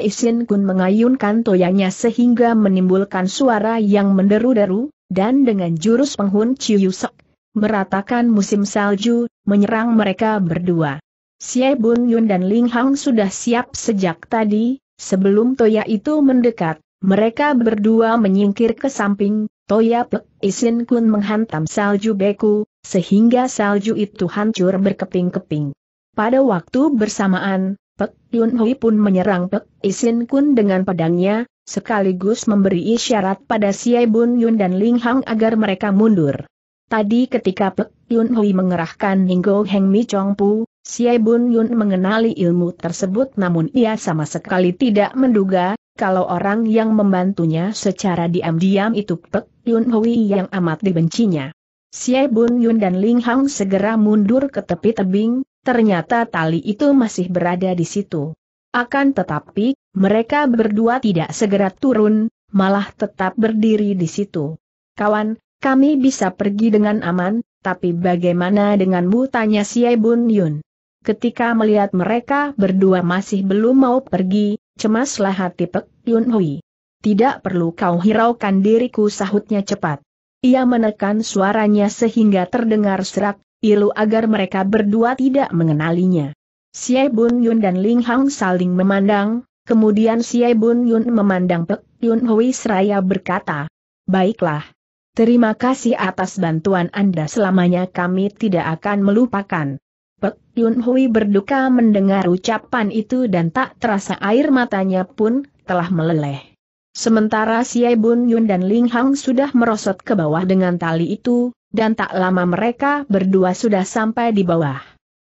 Isin Kun mengayunkan toyanya sehingga menimbulkan suara yang menderu-deru, dan dengan jurus penghun Ciusek, meratakan musim salju, menyerang mereka berdua. Xie Bun Yun dan Ling Hang sudah siap sejak tadi, sebelum Toya itu mendekat, mereka berdua menyingkir ke samping, Toya Pek Isin Kun menghantam salju beku, sehingga salju itu hancur berkeping-keping. Pada waktu bersamaan, Pek Yun Hui pun menyerang Pek Isin Kun dengan pedangnya, sekaligus memberi isyarat pada Xie Bun Yun dan Ling Hang agar mereka mundur. Tadi ketika Pek Yun Hui mengerahkan Ninggo Heng Mi Chong Pu, Xie Bun Yun mengenali ilmu tersebut namun ia sama sekali tidak menduga, kalau orang yang membantunya secara diam-diam itu Pek Yun Hui yang amat dibencinya. Xie Bun Yun dan Ling Hang segera mundur ke tepi tebing, ternyata tali itu masih berada di situ. Akan tetapi, mereka berdua tidak segera turun, malah tetap berdiri di situ. Kawan, kami bisa pergi dengan aman, tapi bagaimana denganmu tanya si Bun Yun. Ketika melihat mereka berdua masih belum mau pergi, cemaslah hati Pek Yun Hui. Tidak perlu kau hiraukan diriku sahutnya cepat. Ia menekan suaranya sehingga terdengar serak, ilu agar mereka berdua tidak mengenalinya. Si Bun Yun dan Ling Hang saling memandang, kemudian Si Bun Yun memandang Pek Yun Hui seraya berkata, Baiklah, Terima kasih atas bantuan Anda selamanya kami tidak akan melupakan. Pek Yun Hui berduka mendengar ucapan itu dan tak terasa air matanya pun telah meleleh. Sementara Siai Bun Yun dan Ling Hang sudah merosot ke bawah dengan tali itu, dan tak lama mereka berdua sudah sampai di bawah.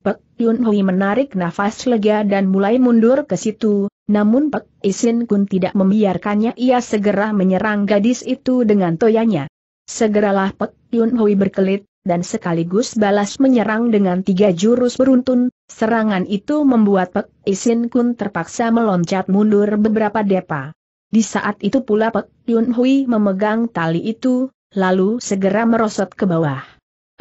Pek Yun Hui menarik nafas lega dan mulai mundur ke situ, namun Pek Isin Kun tidak membiarkannya ia segera menyerang gadis itu dengan toyanya. Segeralah Pek Yun Hui berkelit, dan sekaligus balas menyerang dengan tiga jurus beruntun, serangan itu membuat Pek Isin Kun terpaksa meloncat mundur beberapa depa. Di saat itu pula Pek Yun Hui memegang tali itu, lalu segera merosot ke bawah.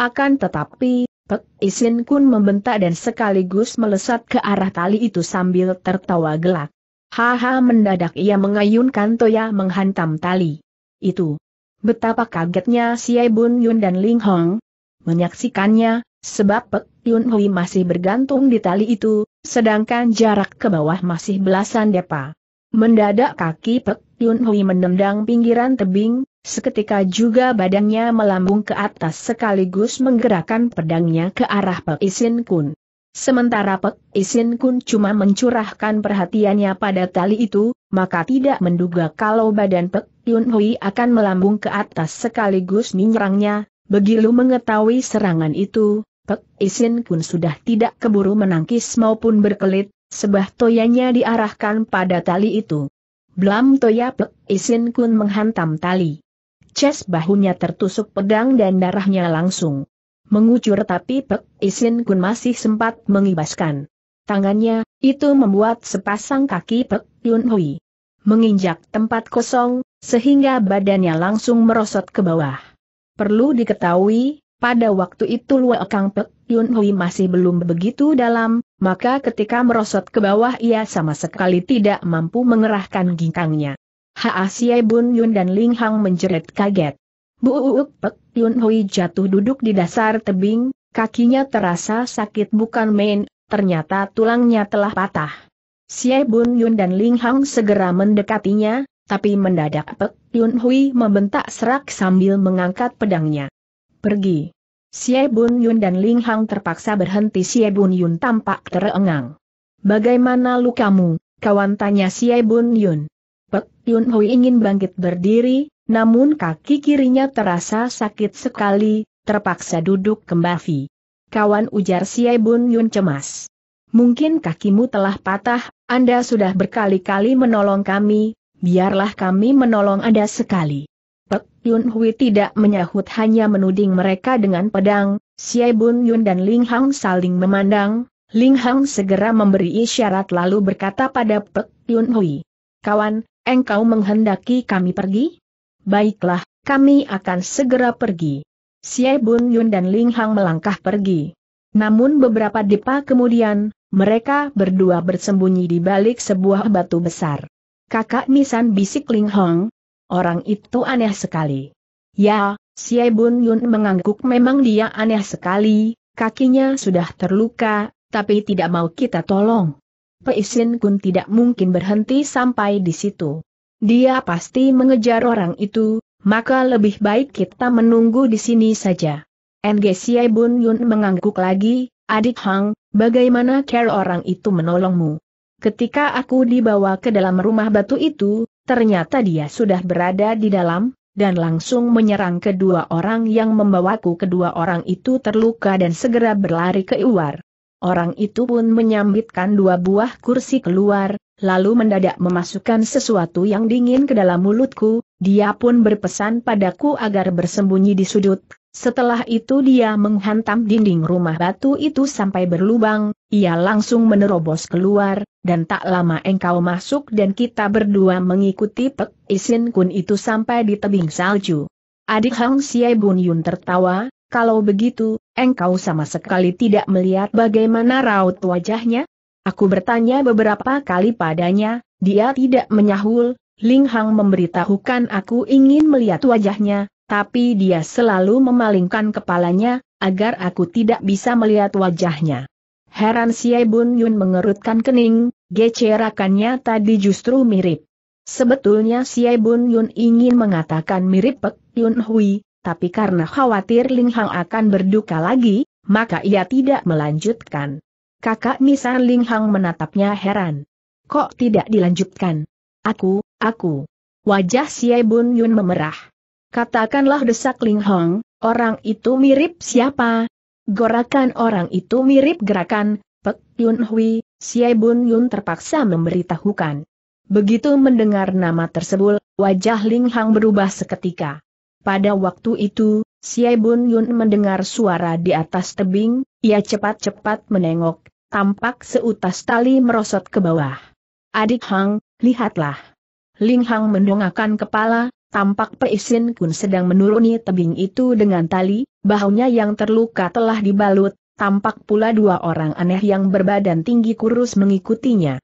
Akan tetapi, Pek Isin Kun membentak dan sekaligus melesat ke arah tali itu sambil tertawa gelak. Haha mendadak ia mengayunkan toya menghantam tali. Itu, Betapa kagetnya si Bun Yun dan Ling Hong menyaksikannya, sebab Pek Yun Hui masih bergantung di tali itu, sedangkan jarak ke bawah masih belasan depa. Mendadak kaki Pek Yun Hui menendang pinggiran tebing, seketika juga badannya melambung ke atas sekaligus menggerakkan pedangnya ke arah Pek Isin Kun. Sementara Pek Isin Kun cuma mencurahkan perhatiannya pada tali itu, maka tidak menduga kalau badan Pek Yun Hui akan melambung ke atas sekaligus menyerangnya, begitu mengetahui serangan itu, Pek Isin Kun sudah tidak keburu menangkis maupun berkelit, sebah toyanya diarahkan pada tali itu. Blam toya Pek Isin Kun menghantam tali. Ces bahunya tertusuk pedang dan darahnya langsung Mengucur tapi Pek Isin Kun masih sempat mengibaskan tangannya, itu membuat sepasang kaki Pek Yun Hui menginjak tempat kosong, sehingga badannya langsung merosot ke bawah. Perlu diketahui, pada waktu itu Lua Kang Pek Yun Hui masih belum begitu dalam, maka ketika merosot ke bawah ia sama sekali tidak mampu mengerahkan ginkangnya. Haa Siai Bun Yun dan Ling Hang menjerit kaget. Buuk Pek Yun Hui jatuh duduk di dasar tebing, kakinya terasa sakit bukan main, ternyata tulangnya telah patah. Xie Bun Yun dan Ling Hang segera mendekatinya, tapi mendadak Pek Yun Hui membentak serak sambil mengangkat pedangnya. Pergi. Xie Bun Yun dan Ling Hang terpaksa berhenti Xie Bun Yun tampak terengang. Bagaimana lukamu, kawan tanya Xie Bun Yun. Pek Yun Hui ingin bangkit berdiri, namun kaki kirinya terasa sakit sekali, terpaksa duduk kembali. Kawan ujar Siai Bun Yun cemas. Mungkin kakimu telah patah, Anda sudah berkali-kali menolong kami, biarlah kami menolong Anda sekali. Pek Yun Hui tidak menyahut hanya menuding mereka dengan pedang, Siai Bun Yun dan Ling Hang saling memandang, Ling Hang segera memberi isyarat lalu berkata pada Pek Yun Hui. Kawan, engkau menghendaki kami pergi? Baiklah, kami akan segera pergi. Xie Bun Yun dan Ling Hang melangkah pergi. Namun beberapa depa kemudian, mereka berdua bersembunyi di balik sebuah batu besar. Kakak Nisan bisik Ling Hong, orang itu aneh sekali. Ya, Xie Bun Yun mengangguk memang dia aneh sekali, kakinya sudah terluka, tapi tidak mau kita tolong. Peisin Kun tidak mungkin berhenti sampai di situ. Dia pasti mengejar orang itu, maka lebih baik kita menunggu di sini saja. Siai Bun Yun mengangguk lagi, adik Hang, bagaimana care orang itu menolongmu? Ketika aku dibawa ke dalam rumah batu itu, ternyata dia sudah berada di dalam, dan langsung menyerang kedua orang yang membawaku. Kedua orang itu terluka dan segera berlari ke luar. Orang itu pun menyambitkan dua buah kursi keluar, lalu mendadak memasukkan sesuatu yang dingin ke dalam mulutku, dia pun berpesan padaku agar bersembunyi di sudut. Setelah itu dia menghantam dinding rumah batu itu sampai berlubang, ia langsung menerobos keluar, dan tak lama engkau masuk dan kita berdua mengikuti Pek Isin Kun itu sampai di tebing salju. Adik Hang Xie Bun Yun tertawa, kalau begitu, engkau sama sekali tidak melihat bagaimana raut wajahnya? Aku bertanya beberapa kali padanya, dia tidak menyahul, Ling Hang memberitahukan aku ingin melihat wajahnya, tapi dia selalu memalingkan kepalanya, agar aku tidak bisa melihat wajahnya. Heran Xie Bun Yun mengerutkan kening, gecerakannya tadi justru mirip. Sebetulnya Xie Bun Yun ingin mengatakan mirip Pek Yun Hui, tapi karena khawatir Ling Hang akan berduka lagi, maka ia tidak melanjutkan. Kakak Nisan Ling Hang menatapnya heran. Kok tidak dilanjutkan? Aku, aku. Wajah Xie Bun Yun memerah. Katakanlah desak Ling Hong, orang itu mirip siapa? Gorakan orang itu mirip gerakan, Pek Yun Hui, Xie Bun Yun terpaksa memberitahukan. Begitu mendengar nama tersebut, wajah Ling Hang berubah seketika. Pada waktu itu, Xie Bun Yun mendengar suara di atas tebing, ia cepat-cepat menengok, tampak seutas tali merosot ke bawah. Adik Hang, lihatlah. Ling Hang mendongakkan kepala, tampak Peisin Kun sedang menuruni tebing itu dengan tali, bahunya yang terluka telah dibalut, tampak pula dua orang aneh yang berbadan tinggi kurus mengikutinya.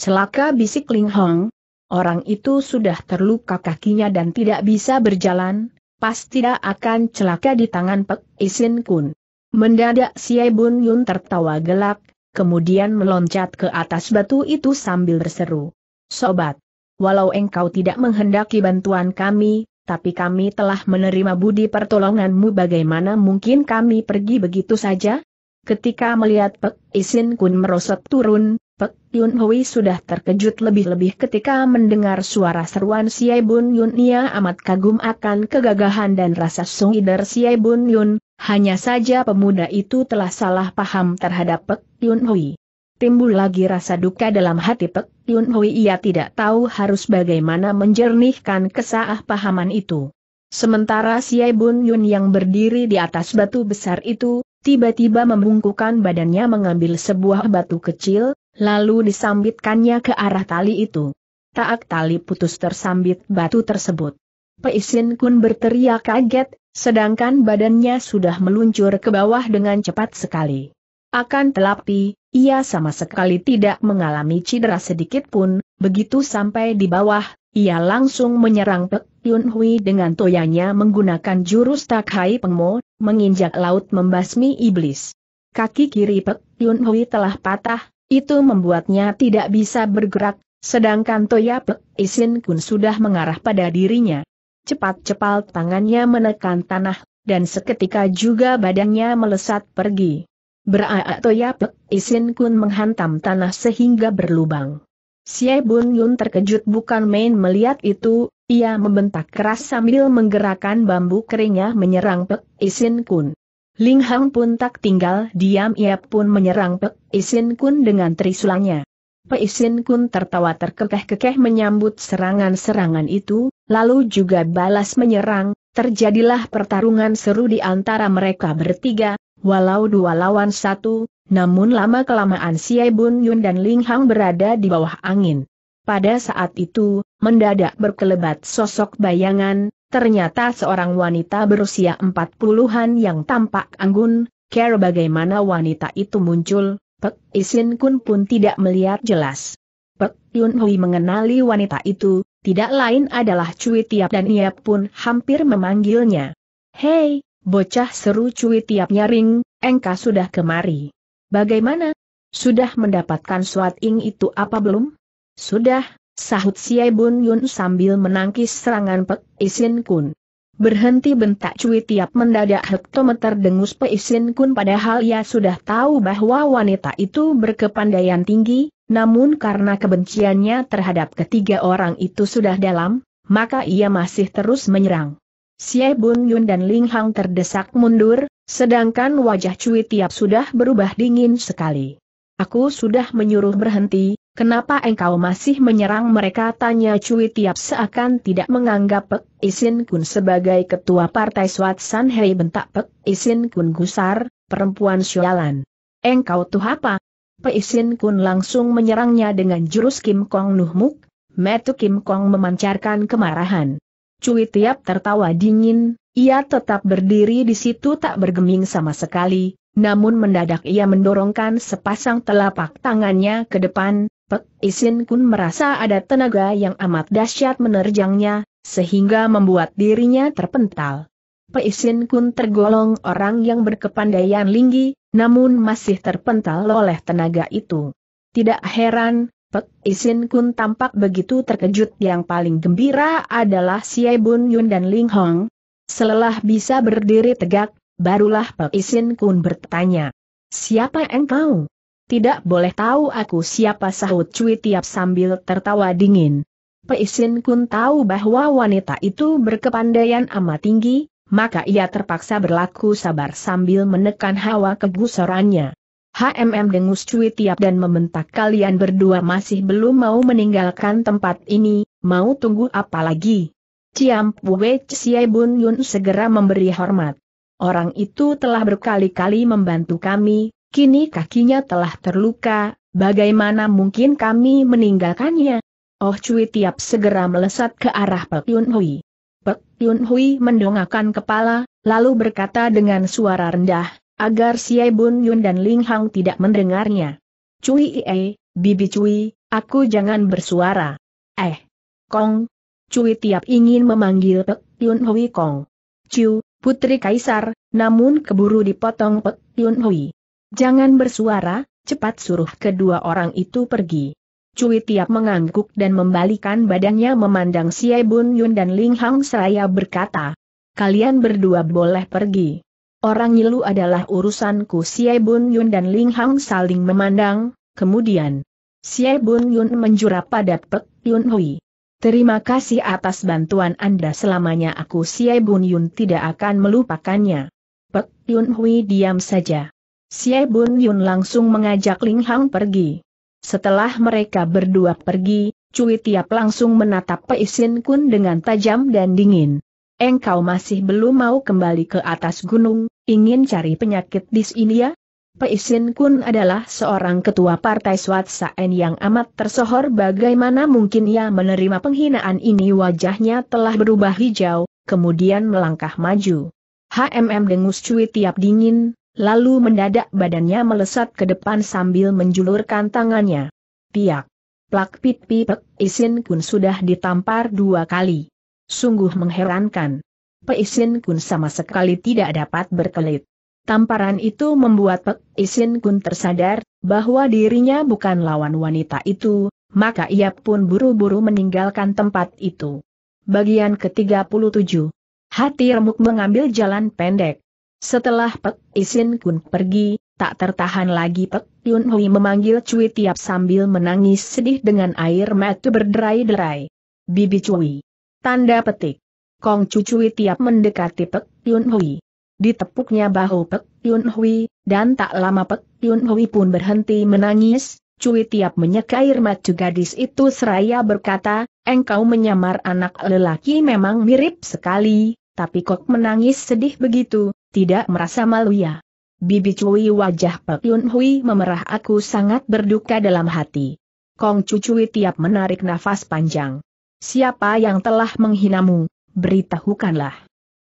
Celaka bisik Ling Hang. orang itu sudah terluka kakinya dan tidak bisa berjalan, pas tidak akan celaka di tangan Pek Isin Kun. Mendadak Siai Bun Yun tertawa gelak, kemudian meloncat ke atas batu itu sambil berseru. Sobat, walau engkau tidak menghendaki bantuan kami, tapi kami telah menerima budi pertolonganmu bagaimana mungkin kami pergi begitu saja? Ketika melihat Pek Isin Kun merosot turun, Pek Yun Hui sudah terkejut lebih-lebih ketika mendengar suara seruan Siai Bun Yun. Ia amat kagum akan kegagahan dan rasa sungider Siai Bun Yun, hanya saja pemuda itu telah salah paham terhadap Pek Yun Hui. Timbul lagi rasa duka dalam hati Pek Yun Hui ia tidak tahu harus bagaimana menjernihkan kesah pahaman itu. Sementara si Bun Yun yang berdiri di atas batu besar itu, tiba-tiba membungkukan badannya mengambil sebuah batu kecil, lalu disambitkannya ke arah tali itu. Taak tali putus tersambit batu tersebut. Peisin Kun berteriak kaget, Sedangkan badannya sudah meluncur ke bawah dengan cepat sekali. Akan telapi, ia sama sekali tidak mengalami cedera sedikit pun, begitu sampai di bawah, ia langsung menyerang Pek Yun Hui dengan toyanya menggunakan jurus Takhai Pengmo, menginjak laut membasmi iblis. Kaki kiri Pek Yun Hui telah patah, itu membuatnya tidak bisa bergerak, sedangkan toya Pek Isin Kun sudah mengarah pada dirinya. Cepat cepat tangannya menekan tanah, dan seketika juga badannya melesat pergi. Beraak toyapek, Isin Kun menghantam tanah sehingga berlubang. Xie Bun Yun terkejut bukan main melihat itu, ia membentak keras sambil menggerakkan bambu keringnya menyerang Pek Isin Kun. Ling Hang pun tak tinggal diam ia pun menyerang Pek Isin Kun dengan trisulanya. Pek Isin Kun tertawa terkekeh-kekeh menyambut serangan-serangan itu, lalu juga balas menyerang, terjadilah pertarungan seru di antara mereka bertiga, walau dua lawan satu, namun lama-kelamaan Xie Bun Yun dan Ling Hang berada di bawah angin. Pada saat itu, mendadak berkelebat sosok bayangan, ternyata seorang wanita berusia empat puluhan yang tampak anggun, care bagaimana wanita itu muncul, Pek Isin Kun pun tidak melihat jelas. Pek Yun Hui mengenali wanita itu, tidak lain adalah Cui Tiap dan Iap pun hampir memanggilnya. Hei, bocah seru Cui Tiap nyaring, engkau sudah kemari. Bagaimana? Sudah mendapatkan suat ing itu apa belum? Sudah, sahut Siai Bun Yun sambil menangkis serangan Pek Isin Kun. Berhenti bentak cuy Tiap mendadak hektometer dengus Peisin Kun padahal ia sudah tahu bahwa wanita itu berkepandaian tinggi, namun karena kebenciannya terhadap ketiga orang itu sudah dalam, maka ia masih terus menyerang. Xie Bun Yun dan Ling Hang terdesak mundur, sedangkan wajah cuy Tiap sudah berubah dingin sekali. Aku sudah menyuruh berhenti, Kenapa engkau masih menyerang mereka? Tanya Cui Tiap seakan tidak menganggap Pek Isin Kun sebagai ketua partai San Hei bentak Pek Isin Kun gusar, perempuan sialan. Engkau tuh apa? Pek Isin Kun langsung menyerangnya dengan jurus Kim Kong Nuhmuk, metu Kim Kong memancarkan kemarahan. Cui Tiap tertawa dingin, ia tetap berdiri di situ tak bergeming sama sekali, namun mendadak ia mendorongkan sepasang telapak tangannya ke depan, Pek Isin Kun merasa ada tenaga yang amat dahsyat menerjangnya, sehingga membuat dirinya terpental. Isin Kun tergolong orang yang berkepandaian linggi, namun masih terpental oleh tenaga itu. Tidak heran, Pek Isin Kun tampak begitu terkejut yang paling gembira adalah Siai Bun Yun dan Ling Hong. Selelah bisa berdiri tegak, barulah Pek Isin Kun bertanya. Siapa engkau? Tidak boleh tahu aku siapa sahut Cui Tiap sambil tertawa dingin. Peisin Kun tahu bahwa wanita itu berkepandaian amat tinggi, maka ia terpaksa berlaku sabar sambil menekan hawa kegusarannya. HMM dengus cuit tiap dan membentak kalian berdua masih belum mau meninggalkan tempat ini, mau tunggu apa lagi? Ciam Puwe Ciai Bun Yun segera memberi hormat. Orang itu telah berkali-kali membantu kami, Kini kakinya telah terluka, bagaimana mungkin kami meninggalkannya? Oh Cui Tiap segera melesat ke arah Pek Yun Hui. Pek Yun Hui mendongakkan kepala, lalu berkata dengan suara rendah, agar Xie Bun Yun dan Ling Hang tidak mendengarnya. Cui Ie, Bibi Cui, aku jangan bersuara. Eh, Kong. Cui Tiap ingin memanggil Pek Yun Hui Kong. Ciu, Putri Kaisar, namun keburu dipotong Pek Yun Hui. Jangan bersuara, cepat suruh kedua orang itu pergi. Cui Tiap mengangguk dan membalikan badannya memandang Xie Bun Yun dan Ling Hang seraya berkata, Kalian berdua boleh pergi. Orang Yilu adalah urusanku Xie Bun Yun dan Ling Hang saling memandang, kemudian Xie Bun Yun menjura pada Pek Yun Hui. Terima kasih atas bantuan Anda selamanya aku Xie Bun Yun tidak akan melupakannya. Pek Yun Hui diam saja. Xie Bun Yun langsung mengajak Ling Hang pergi. Setelah mereka berdua pergi, Cui Tiap langsung menatap Pei Xin Kun dengan tajam dan dingin. Engkau masih belum mau kembali ke atas gunung, ingin cari penyakit di sini ya? Pei Xin Kun adalah seorang ketua partai Saen yang amat tersohor bagaimana mungkin ia menerima penghinaan ini wajahnya telah berubah hijau, kemudian melangkah maju. HMM dengus Cui tiap dingin, Lalu mendadak badannya melesat ke depan sambil menjulurkan tangannya. Piak. Plak pit pipek, Isin Kun sudah ditampar dua kali. Sungguh mengherankan. Peisin Kun sama sekali tidak dapat berkelit. Tamparan itu membuat Pek Isin Kun tersadar bahwa dirinya bukan lawan wanita itu, maka ia pun buru-buru meninggalkan tempat itu. Bagian ke-37 Hati remuk mengambil jalan pendek. Setelah Pek Isin Kun pergi, tak tertahan lagi Pek Yun Hui memanggil Cui Tiap sambil menangis sedih dengan air mata berderai-derai. Bibi Cui. Tanda petik. Kong Cu Cui Tiap mendekati Pek Yun Hui. Ditepuknya bahu Pek Yun Hui, dan tak lama Pek Yun Hui pun berhenti menangis, Cui Tiap menyeka air mata gadis itu seraya berkata, engkau menyamar anak lelaki memang mirip sekali, tapi kok menangis sedih begitu, tidak merasa malu ya. Bibi Cui wajah Pek Yun Hui memerah aku sangat berduka dalam hati. Kong Cui tiap menarik nafas panjang. Siapa yang telah menghinamu, beritahukanlah.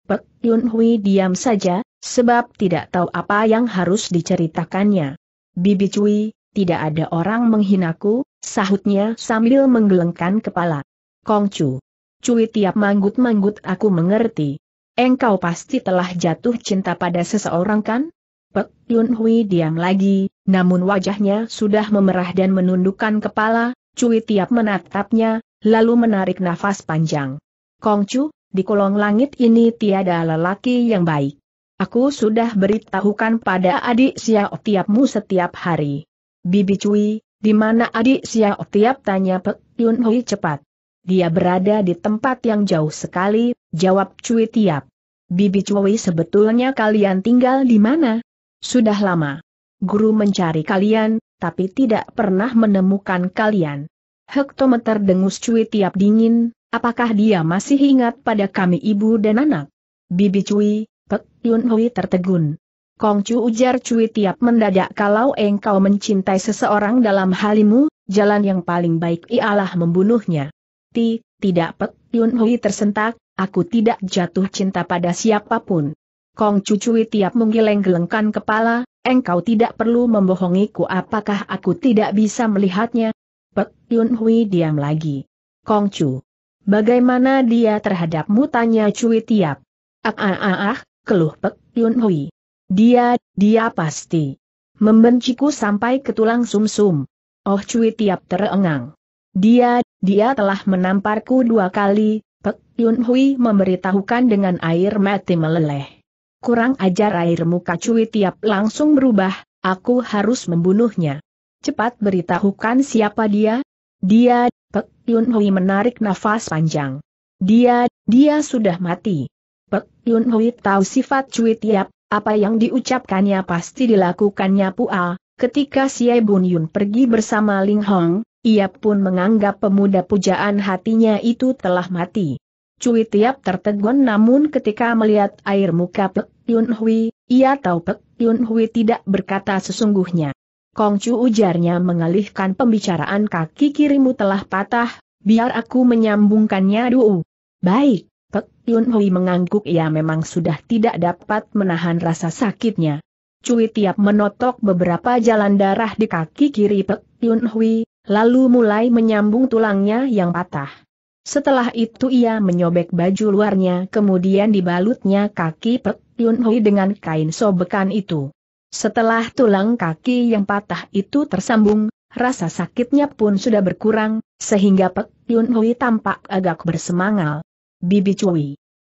Pek Yun Hui diam saja, sebab tidak tahu apa yang harus diceritakannya. Bibi Cui, tidak ada orang menghinaku, sahutnya sambil menggelengkan kepala. Kong Cui, Cui tiap manggut-manggut aku mengerti. Engkau pasti telah jatuh cinta pada seseorang kan? Pek Yun Hui diam lagi, namun wajahnya sudah memerah dan menundukkan kepala, Cui Tiap menatapnya, lalu menarik nafas panjang. Kongcu, di kolong langit ini tiada lelaki yang baik. Aku sudah beritahukan pada adik Xiao Tiapmu setiap hari. Bibi Cui, di mana adik Xiao Tiap tanya Pek Yun Hui cepat dia berada di tempat yang jauh sekali, jawab Cui Tiap. Bibi Cui sebetulnya kalian tinggal di mana? Sudah lama. Guru mencari kalian, tapi tidak pernah menemukan kalian. Hektometer dengus Cui Tiap dingin, apakah dia masih ingat pada kami ibu dan anak? Bibi Cui, Pek Yun Hui tertegun. Kong Chu ujar Cui Tiap mendadak kalau engkau mencintai seseorang dalam halimu, jalan yang paling baik ialah membunuhnya hati, tidak Pek Yun Hui tersentak, aku tidak jatuh cinta pada siapapun. Kong Cucui tiap menggeleng-gelengkan kepala, engkau tidak perlu membohongiku apakah aku tidak bisa melihatnya? Pek Yun Hui diam lagi. Kong Cu. Bagaimana dia terhadapmu tanya Cui tiap? Ah ah ah ah, keluh Pek Yun Hui. Dia, dia pasti. Membenciku sampai ke tulang sumsum. -sum. Oh Cui tiap terengang. Dia, dia telah menamparku dua kali, Pek Yun Hui memberitahukan dengan air mati meleleh. Kurang ajar air muka Cui Tiap langsung berubah, aku harus membunuhnya. Cepat beritahukan siapa dia. Dia, Pek Yun Hui menarik nafas panjang. Dia, dia sudah mati. Pek Yun Hui tahu sifat Cui Tiap, apa yang diucapkannya pasti dilakukannya Pua. Ketika Xie Bun Yun pergi bersama Ling Hong, ia pun menganggap pemuda pujaan hatinya itu telah mati. Cui Tiap tertegun namun ketika melihat air muka Pek Yun Hui, ia tahu Pek Yun Hui tidak berkata sesungguhnya. Kong Chu ujarnya mengalihkan pembicaraan kaki kirimu telah patah, biar aku menyambungkannya dulu. Baik, Pek Yun Hui mengangguk ia memang sudah tidak dapat menahan rasa sakitnya. Cui Tiap menotok beberapa jalan darah di kaki kiri Pek Yun Hui, lalu mulai menyambung tulangnya yang patah. Setelah itu ia menyobek baju luarnya kemudian dibalutnya kaki Pek Yun Hui dengan kain sobekan itu. Setelah tulang kaki yang patah itu tersambung, rasa sakitnya pun sudah berkurang, sehingga Pek Yun Hui tampak agak bersemangal. Bibi Cui.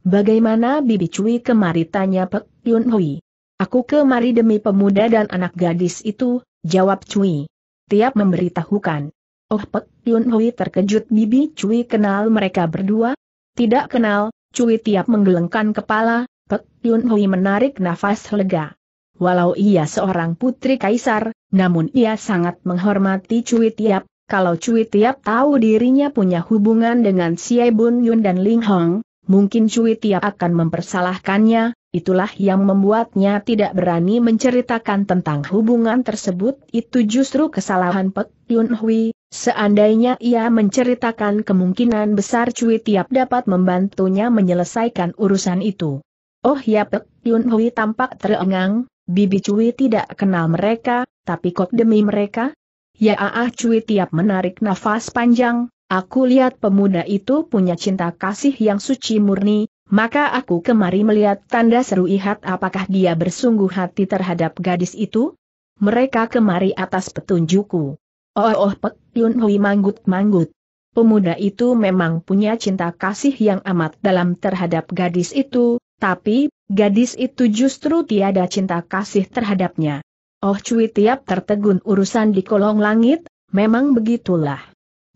Bagaimana Bibi Cui kemari tanya Pek Yun Hui. Aku kemari demi pemuda dan anak gadis itu, jawab Cui tiap memberitahukan. Oh Pek Yun Hui terkejut Bibi Cui kenal mereka berdua? Tidak kenal, Cui tiap menggelengkan kepala, Pek Yun Hui menarik nafas lega. Walau ia seorang putri kaisar, namun ia sangat menghormati Cui Tiap, kalau Cui Tiap tahu dirinya punya hubungan dengan Xie Bun Yun dan Ling Hong, mungkin Cui Tiap akan mempersalahkannya, Itulah yang membuatnya tidak berani menceritakan tentang hubungan tersebut. Itu justru kesalahan Pek Yun Hui. Seandainya ia menceritakan kemungkinan besar Cui Tiap dapat membantunya menyelesaikan urusan itu. Oh ya Pek Yun Hui tampak terengang, Bibi Cui tidak kenal mereka, tapi kok demi mereka? Ya ah Cui Tiap menarik nafas panjang, aku lihat pemuda itu punya cinta kasih yang suci murni, maka aku kemari melihat tanda seru ihat apakah dia bersungguh hati terhadap gadis itu? Mereka kemari atas petunjukku. Oh oh Pek Yun Hui manggut-manggut. Pemuda itu memang punya cinta kasih yang amat dalam terhadap gadis itu, tapi, gadis itu justru tiada cinta kasih terhadapnya. Oh cuy tiap tertegun urusan di kolong langit, memang begitulah.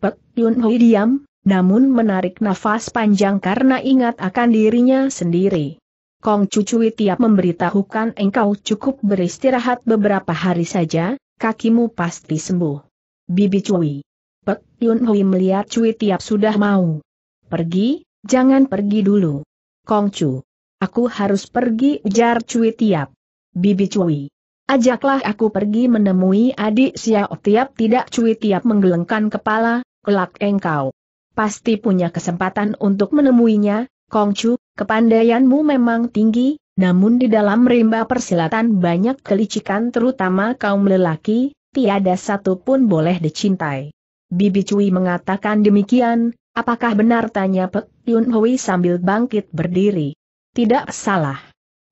Pek Yun Hui diam, namun menarik nafas panjang karena ingat akan dirinya sendiri. Kong Cucui tiap memberitahukan engkau cukup beristirahat beberapa hari saja, kakimu pasti sembuh. Bibi Cui. Pek Yun Hui melihat Cui tiap sudah mau. Pergi, jangan pergi dulu. Kong Cu. Aku harus pergi ujar Cui tiap. Bibi Cui. Ajaklah aku pergi menemui adik Xiao tiap tidak Cui tiap menggelengkan kepala, kelak engkau pasti punya kesempatan untuk menemuinya, Kongcu, kepandaianmu memang tinggi, namun di dalam rimba persilatan banyak kelicikan terutama kaum lelaki, tiada satu pun boleh dicintai. Bibi Cui mengatakan demikian, apakah benar tanya Pek Yun Hui sambil bangkit berdiri. Tidak salah.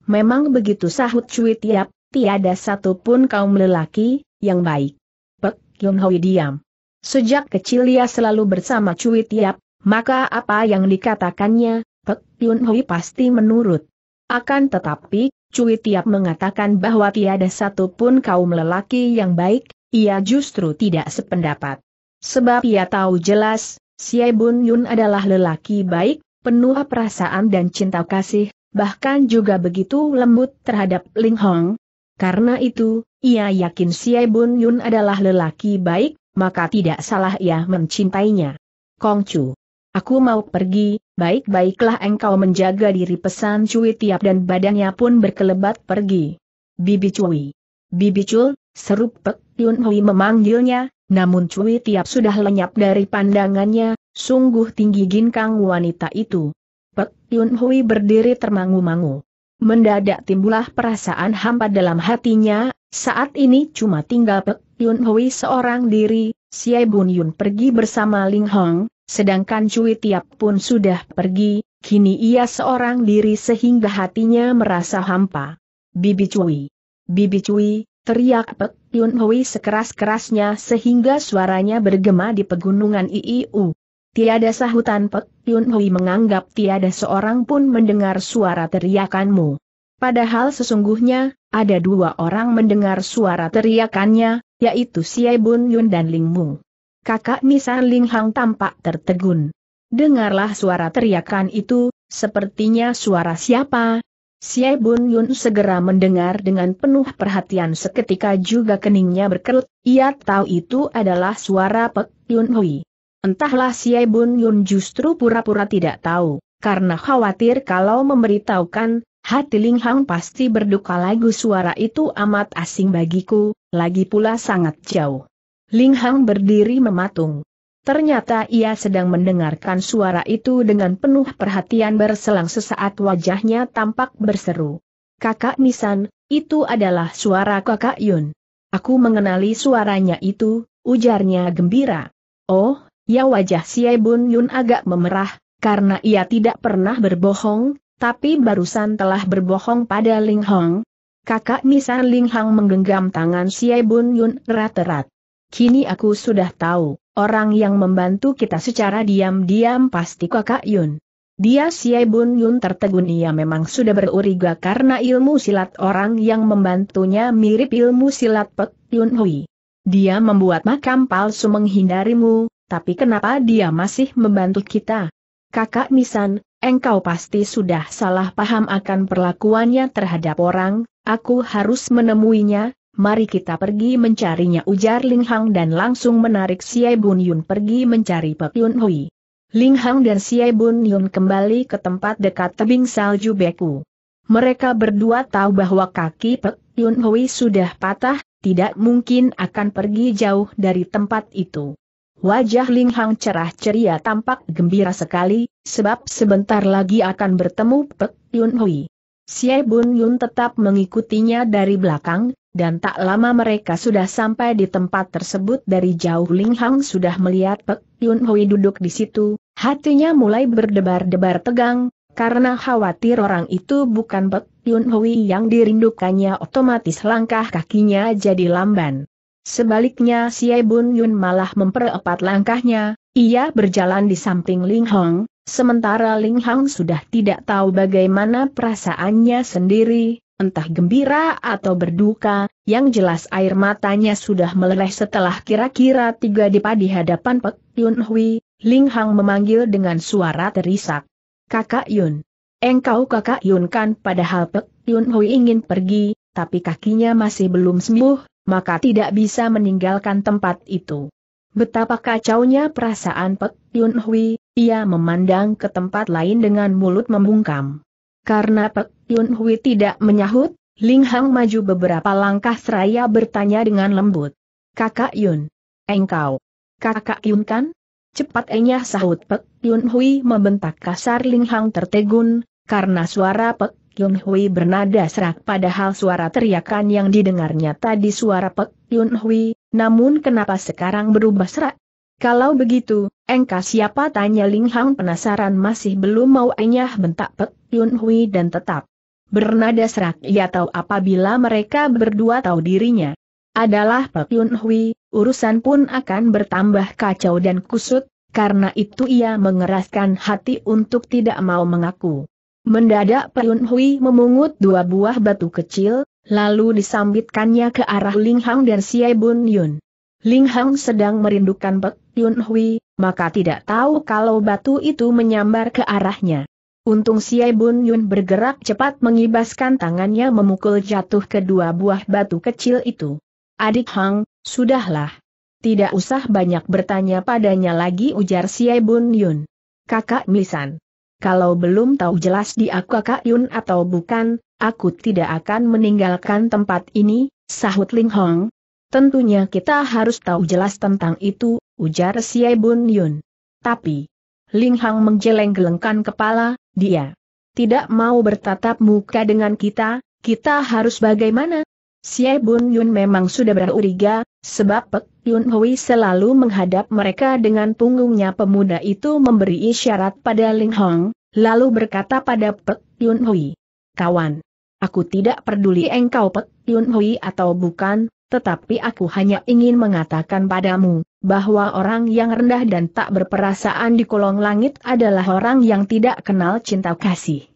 Memang begitu sahut Cui tiap, tiada satu pun kaum lelaki, yang baik. Pek Yun Hui diam. Sejak kecil ia selalu bersama Cui Tiap, maka apa yang dikatakannya, Pek Yun Hui pasti menurut. Akan tetapi, Cui Tiap mengatakan bahwa tiada satupun kaum lelaki yang baik, ia justru tidak sependapat. Sebab ia tahu jelas, Xie Bun Yun adalah lelaki baik, penuh perasaan dan cinta kasih, bahkan juga begitu lembut terhadap Ling Hong. Karena itu, ia yakin Xie Bun Yun adalah lelaki baik, maka tidak salah ia mencintainya. Kongcu, aku mau pergi, baik-baiklah engkau menjaga diri pesan Cui tiap dan badannya pun berkelebat pergi. Bibi Cui. Bibi Cul, Serup Pek Yun Hui memanggilnya, namun Cui tiap sudah lenyap dari pandangannya, sungguh tinggi ginkang wanita itu. Pek Yun Hui berdiri termangu-mangu. Mendadak timbullah perasaan hampa dalam hatinya, saat ini cuma tinggal Pek Yun Hui seorang diri, Xie Bun Yun pergi bersama Ling Hong, sedangkan Cui Tiap pun sudah pergi, kini ia seorang diri sehingga hatinya merasa hampa. Bibi Cui. Bibi Cui, teriak Pek Yun Hui sekeras-kerasnya sehingga suaranya bergema di pegunungan Iiu. Tiada sahutan Pek Yun Hui menganggap tiada seorang pun mendengar suara teriakanmu. Padahal sesungguhnya, ada dua orang mendengar suara teriakannya, yaitu Siai Bun Yun dan Ling Mung. Kakak Nisan Ling Hang tampak tertegun. Dengarlah suara teriakan itu, sepertinya suara siapa? Siai Bun Yun segera mendengar dengan penuh perhatian seketika juga keningnya berkerut, ia tahu itu adalah suara Pek Yun Hui. Entahlah Siai Bun Yun justru pura-pura tidak tahu, karena khawatir kalau memberitahukan, Hati Ling Hang pasti berduka lagu suara itu amat asing bagiku, lagi pula sangat jauh. Ling Hang berdiri mematung. Ternyata ia sedang mendengarkan suara itu dengan penuh perhatian berselang sesaat wajahnya tampak berseru. Kakak Nisan, itu adalah suara kakak Yun. Aku mengenali suaranya itu, ujarnya gembira. Oh, ya wajah si Bun Yun agak memerah, karena ia tidak pernah berbohong, tapi barusan telah berbohong pada Ling Hong. Kakak Nisan Ling Hong menggenggam tangan Xie Bun Yun erat-erat. Kini aku sudah tahu, orang yang membantu kita secara diam-diam pasti kakak Yun. Dia Xie Bun Yun tertegun ia memang sudah beruriga karena ilmu silat orang yang membantunya mirip ilmu silat Pek Yun Hui. Dia membuat makam palsu menghindarimu, tapi kenapa dia masih membantu kita? Kakak Nisan, engkau pasti sudah salah paham akan perlakuannya terhadap orang, aku harus menemuinya, mari kita pergi mencarinya ujar Ling Hang dan langsung menarik si Bun Yun pergi mencari Pek Yun Hui. Ling Hang dan si Bun Yun kembali ke tempat dekat tebing salju beku. Mereka berdua tahu bahwa kaki Pek Yun Hui sudah patah, tidak mungkin akan pergi jauh dari tempat itu. Wajah Ling Hang cerah ceria tampak gembira sekali, sebab sebentar lagi akan bertemu Pek Yun Hui. Xie Bun Yun tetap mengikutinya dari belakang, dan tak lama mereka sudah sampai di tempat tersebut dari jauh Ling Hang sudah melihat Pek Yun Hui duduk di situ, hatinya mulai berdebar-debar tegang, karena khawatir orang itu bukan Pek Yun Hui yang dirindukannya otomatis langkah kakinya jadi lamban. Sebaliknya Xie Bun Yun malah memperepat langkahnya, ia berjalan di samping Ling Hong, sementara Ling Hong sudah tidak tahu bagaimana perasaannya sendiri, entah gembira atau berduka, yang jelas air matanya sudah meleleh setelah kira-kira tiga depa di hadapan Pek Yun Hui, Ling Hong memanggil dengan suara terisak. Kakak Yun. Engkau kakak Yun kan padahal Pek Yun Hui ingin pergi, tapi kakinya masih belum sembuh, maka tidak bisa meninggalkan tempat itu. Betapa kacaunya perasaan Pek Yun Hui, ia memandang ke tempat lain dengan mulut membungkam. Karena Pek Yun Hui tidak menyahut, Ling Hang maju beberapa langkah seraya bertanya dengan lembut. Kakak Yun. Engkau. Kakak Yun kan? Cepat enyah sahut Pek Yun Hui membentak kasar Ling Hang tertegun, karena suara Pek Yun Hui bernada serak padahal suara teriakan yang didengarnya tadi suara Pek Yun Hui, namun kenapa sekarang berubah serak? Kalau begitu, engkau siapa tanya Ling Hang penasaran masih belum mau enyah bentak Pek Yun Hui dan tetap bernada serak ia tahu apabila mereka berdua tahu dirinya. Adalah Pek Yun Hui, urusan pun akan bertambah kacau dan kusut, karena itu ia mengeraskan hati untuk tidak mau mengaku. Mendadak Payun Hui memungut dua buah batu kecil, lalu disambitkannya ke arah Ling Hang dan Xie Bun Yun. Ling Hang sedang merindukan Pek Yun Hui, maka tidak tahu kalau batu itu menyambar ke arahnya. Untung Xie Bun Yun bergerak cepat mengibaskan tangannya memukul jatuh kedua buah batu kecil itu. Adik Hang, sudahlah. Tidak usah banyak bertanya padanya lagi ujar Xie Bun Yun. Kakak Misan. Kalau belum tahu jelas dia kakak Yun atau bukan, aku tidak akan meninggalkan tempat ini, sahut Ling Hong. Tentunya kita harus tahu jelas tentang itu, ujar Siai Bun Yun. Tapi, Ling Hong menggeleng-gelengkan kepala, dia tidak mau bertatap muka dengan kita, kita harus bagaimana? Xie Bun Yun memang sudah beruriga, sebab Pek Yun Hui selalu menghadap mereka dengan punggungnya pemuda itu memberi isyarat pada Ling Hong, lalu berkata pada Pek Yun Hui, Kawan, aku tidak peduli engkau Pek Yun Hui atau bukan, tetapi aku hanya ingin mengatakan padamu, bahwa orang yang rendah dan tak berperasaan di kolong langit adalah orang yang tidak kenal cinta kasih.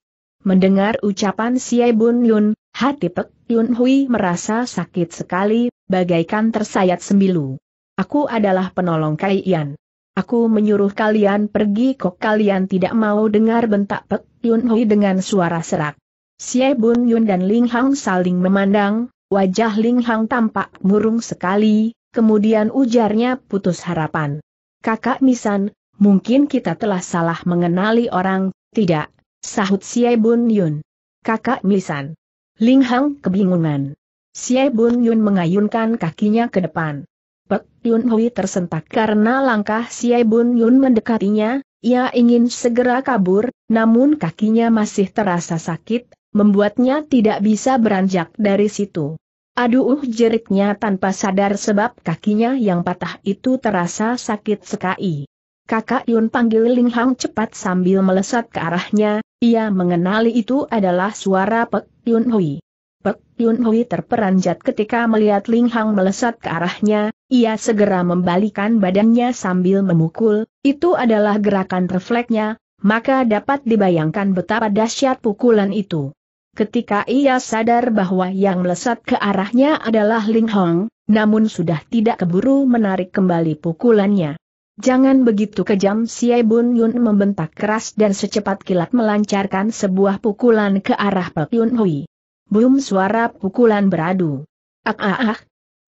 Mendengar ucapan Xie Bun Yun, Hati Pek Yun Hui merasa sakit sekali, bagaikan tersayat sembilu. Aku adalah penolong kalian. Aku menyuruh kalian pergi kok kalian tidak mau dengar bentak Pek Yun Hui dengan suara serak. Xie Bun Yun dan Ling Hang saling memandang, wajah Ling Hang tampak murung sekali, kemudian ujarnya putus harapan. Kakak Misan, mungkin kita telah salah mengenali orang, tidak, sahut Xie Bun Yun. Kakak Misan. Ling Hang kebingungan. Xie Bun Yun mengayunkan kakinya ke depan. Pek Yun Hui tersentak karena langkah Xie Bun Yun mendekatinya, ia ingin segera kabur, namun kakinya masih terasa sakit, membuatnya tidak bisa beranjak dari situ. Aduh jeritnya tanpa sadar sebab kakinya yang patah itu terasa sakit sekali. Kakak Yun panggil Ling Hang cepat sambil melesat ke arahnya, ia mengenali itu adalah suara Pek Yun Hui. Pek Yun Hui terperanjat ketika melihat Ling Hang melesat ke arahnya, ia segera membalikan badannya sambil memukul, itu adalah gerakan refleksnya, maka dapat dibayangkan betapa dahsyat pukulan itu. Ketika ia sadar bahwa yang melesat ke arahnya adalah Ling Hong, namun sudah tidak keburu menarik kembali pukulannya. Jangan begitu kejam Siai Bun Yun membentak keras dan secepat kilat melancarkan sebuah pukulan ke arah Pek Yun Hui. Boom suara pukulan beradu. Ah ah ah.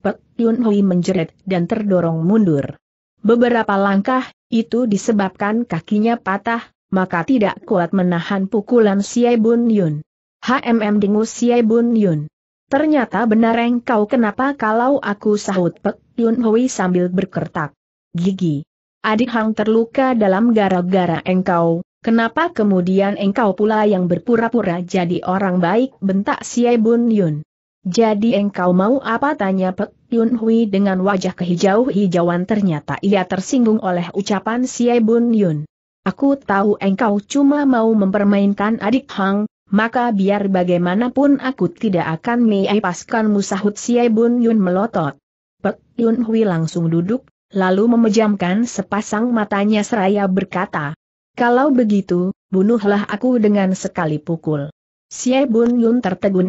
Pek Yun Hui menjerit dan terdorong mundur. Beberapa langkah, itu disebabkan kakinya patah, maka tidak kuat menahan pukulan Siai Bun Yun. HMM dengus Siai Bun Yun. Ternyata benar engkau kenapa kalau aku sahut Pek Yun Hui sambil berkertak. Gigi. Adik Hang terluka dalam gara-gara engkau, kenapa kemudian engkau pula yang berpura-pura jadi orang baik bentak si Bun Yun. Jadi engkau mau apa tanya Pek Yun Hui dengan wajah kehijau-hijauan ternyata ia tersinggung oleh ucapan si Bun Yun. Aku tahu engkau cuma mau mempermainkan adik Hang, maka biar bagaimanapun aku tidak akan melepaskanmu sahut si Bun Yun melotot. Pek Yun Hui langsung duduk, lalu memejamkan sepasang matanya seraya berkata, Kalau begitu, bunuhlah aku dengan sekali pukul. Xie Bun Yun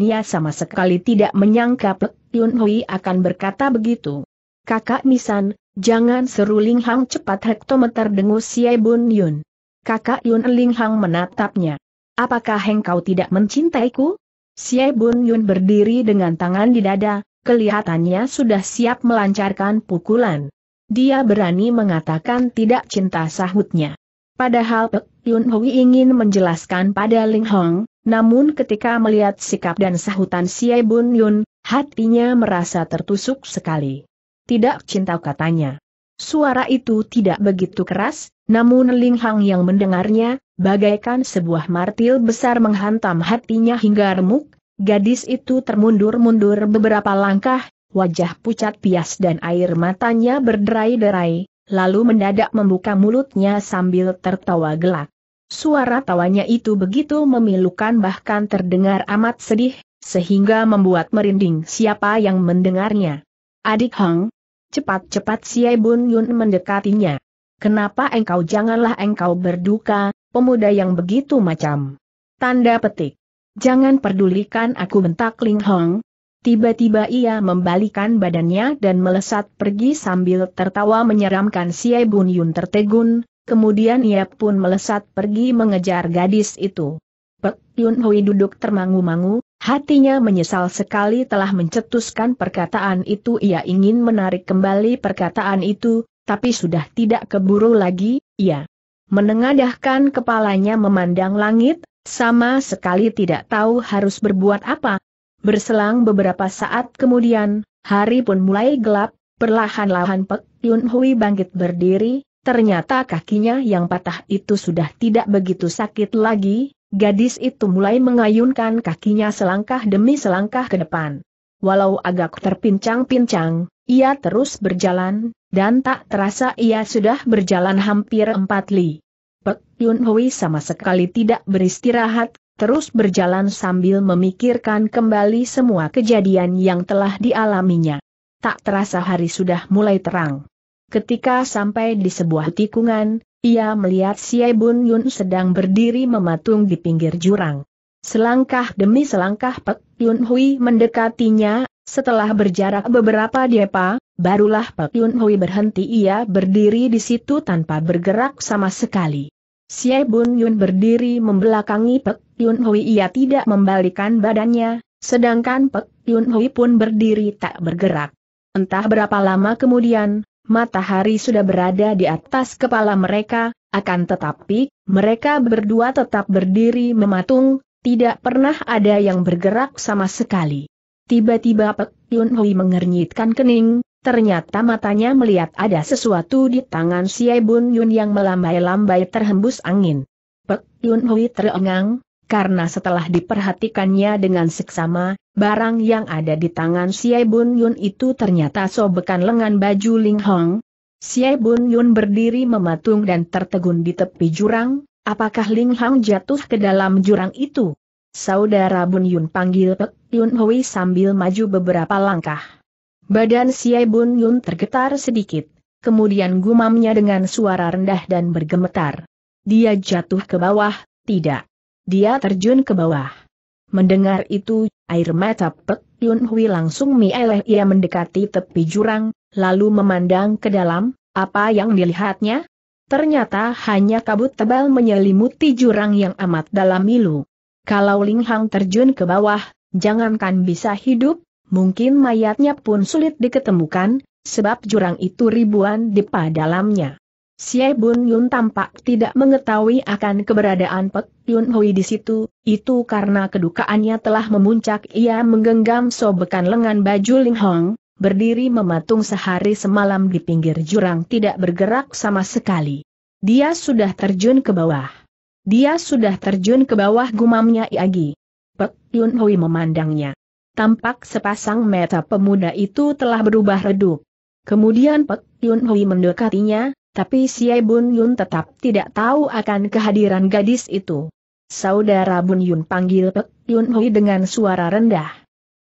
ia sama sekali tidak menyangka Pek Yun Hui akan berkata begitu. Kakak Misan, jangan seru Ling Hang cepat hektometer dengus Xie Bun Yun. Kakak Yun Ling Hang menatapnya. Apakah engkau tidak mencintaiku? Xie Bun Yun berdiri dengan tangan di dada, kelihatannya sudah siap melancarkan pukulan. Dia berani mengatakan tidak cinta sahutnya. Padahal Pek Yun Hui ingin menjelaskan pada Ling Hong, namun ketika melihat sikap dan sahutan si Bun Yun, hatinya merasa tertusuk sekali. Tidak cinta katanya. Suara itu tidak begitu keras, namun Ling Hong yang mendengarnya, bagaikan sebuah martil besar menghantam hatinya hingga remuk, gadis itu termundur-mundur beberapa langkah, wajah pucat pias dan air matanya berderai-derai, lalu mendadak membuka mulutnya sambil tertawa gelak. Suara tawanya itu begitu memilukan bahkan terdengar amat sedih, sehingga membuat merinding siapa yang mendengarnya. Adik Hong, cepat-cepat Siai Bun Yun mendekatinya. Kenapa engkau janganlah engkau berduka, pemuda yang begitu macam. Tanda petik. Jangan pedulikan aku bentak Ling Hong, Tiba-tiba ia membalikan badannya dan melesat pergi sambil tertawa menyeramkan si Bun Yun tertegun, kemudian ia pun melesat pergi mengejar gadis itu. Pek Yun Hui duduk termangu-mangu, hatinya menyesal sekali telah mencetuskan perkataan itu ia ingin menarik kembali perkataan itu, tapi sudah tidak keburu lagi, ia menengadahkan kepalanya memandang langit, sama sekali tidak tahu harus berbuat apa, Berselang beberapa saat kemudian, hari pun mulai gelap, perlahan-lahan Pek Yun Hui bangkit berdiri, ternyata kakinya yang patah itu sudah tidak begitu sakit lagi, gadis itu mulai mengayunkan kakinya selangkah demi selangkah ke depan. Walau agak terpincang-pincang, ia terus berjalan, dan tak terasa ia sudah berjalan hampir empat li. Pek Yun Hui sama sekali tidak beristirahat, terus berjalan sambil memikirkan kembali semua kejadian yang telah dialaminya. Tak terasa hari sudah mulai terang. Ketika sampai di sebuah tikungan, ia melihat Siai Bun Yun sedang berdiri mematung di pinggir jurang. Selangkah demi selangkah Pek Yun Hui mendekatinya, setelah berjarak beberapa depa, barulah Pek Yun Hui berhenti ia berdiri di situ tanpa bergerak sama sekali. Xie Bun Yun berdiri membelakangi Pek Yun Hui ia tidak membalikan badannya, sedangkan Pek Yun Hui pun berdiri tak bergerak. Entah berapa lama kemudian, matahari sudah berada di atas kepala mereka, akan tetapi, mereka berdua tetap berdiri mematung, tidak pernah ada yang bergerak sama sekali. Tiba-tiba Pek Yun Hui mengernyitkan kening, Ternyata matanya melihat ada sesuatu di tangan si Bun Yun yang melambai-lambai terhembus angin. Pek Yun Hui terengang, karena setelah diperhatikannya dengan seksama, barang yang ada di tangan si Bun Yun itu ternyata sobekan lengan baju Ling Hong. Si Bun Yun berdiri mematung dan tertegun di tepi jurang, apakah Ling Hong jatuh ke dalam jurang itu? Saudara Bun Yun panggil Pek Yun Hui sambil maju beberapa langkah. Badan Siai Bun Yun tergetar sedikit, kemudian gumamnya dengan suara rendah dan bergemetar. Dia jatuh ke bawah, tidak. Dia terjun ke bawah. Mendengar itu, air mata Pek Yun Hui langsung mieleh ia mendekati tepi jurang, lalu memandang ke dalam, apa yang dilihatnya? Ternyata hanya kabut tebal menyelimuti jurang yang amat dalam milu. Kalau Ling Hang terjun ke bawah, jangankan bisa hidup, mungkin mayatnya pun sulit diketemukan, sebab jurang itu ribuan depa dalamnya. Xie Bun Yun tampak tidak mengetahui akan keberadaan Pek Yun Hui di situ, itu karena kedukaannya telah memuncak ia menggenggam sobekan lengan baju Ling Hong, berdiri mematung sehari semalam di pinggir jurang tidak bergerak sama sekali. Dia sudah terjun ke bawah. Dia sudah terjun ke bawah gumamnya Iagi. Pek Yun Hui memandangnya tampak sepasang mata pemuda itu telah berubah redup. Kemudian Pek Yun Hui mendekatinya, tapi si Bun Yun tetap tidak tahu akan kehadiran gadis itu. Saudara Bun Yun panggil Pek Yun Hui dengan suara rendah.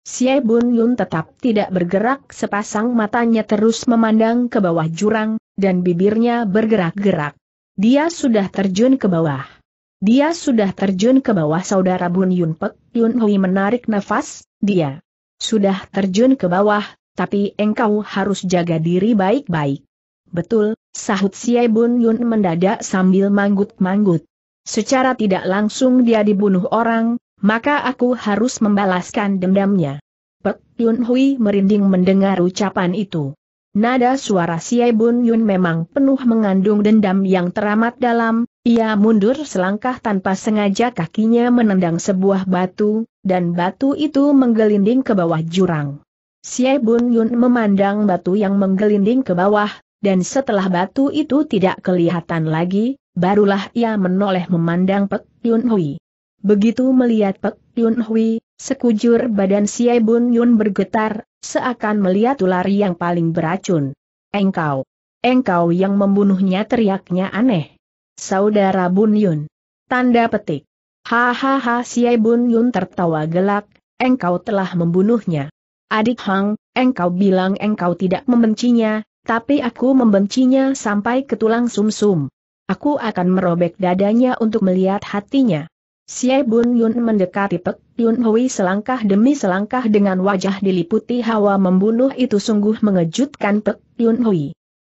Si Bun Yun tetap tidak bergerak sepasang matanya terus memandang ke bawah jurang, dan bibirnya bergerak-gerak. Dia sudah terjun ke bawah. Dia sudah terjun ke bawah saudara Bun Yun Pek, Yun Hui menarik nafas, dia sudah terjun ke bawah, tapi engkau harus jaga diri baik-baik. Betul, sahut Siai Bun Yun mendadak sambil manggut-manggut. Secara tidak langsung dia dibunuh orang, maka aku harus membalaskan dendamnya. Pek Yun Hui merinding mendengar ucapan itu. Nada suara Siai Bun Yun memang penuh mengandung dendam yang teramat dalam, ia mundur selangkah tanpa sengaja kakinya menendang sebuah batu, dan batu itu menggelinding ke bawah jurang. Xie Bun Yun memandang batu yang menggelinding ke bawah, dan setelah batu itu tidak kelihatan lagi, barulah ia menoleh memandang Pek Yun Hui. Begitu melihat Pek Yun Hui, sekujur badan Xie Bun Yun bergetar, seakan melihat ular yang paling beracun. Engkau! Engkau yang membunuhnya teriaknya aneh saudara Bun Yun. Tanda petik. Hahaha Siai Bun Yun tertawa gelak, engkau telah membunuhnya. Adik Hang, engkau bilang engkau tidak membencinya, tapi aku membencinya sampai ke tulang sumsum. -sum. Aku akan merobek dadanya untuk melihat hatinya. Si Bun Yun mendekati Pek Yun Hui selangkah demi selangkah dengan wajah diliputi hawa membunuh itu sungguh mengejutkan Pek Yun Hui.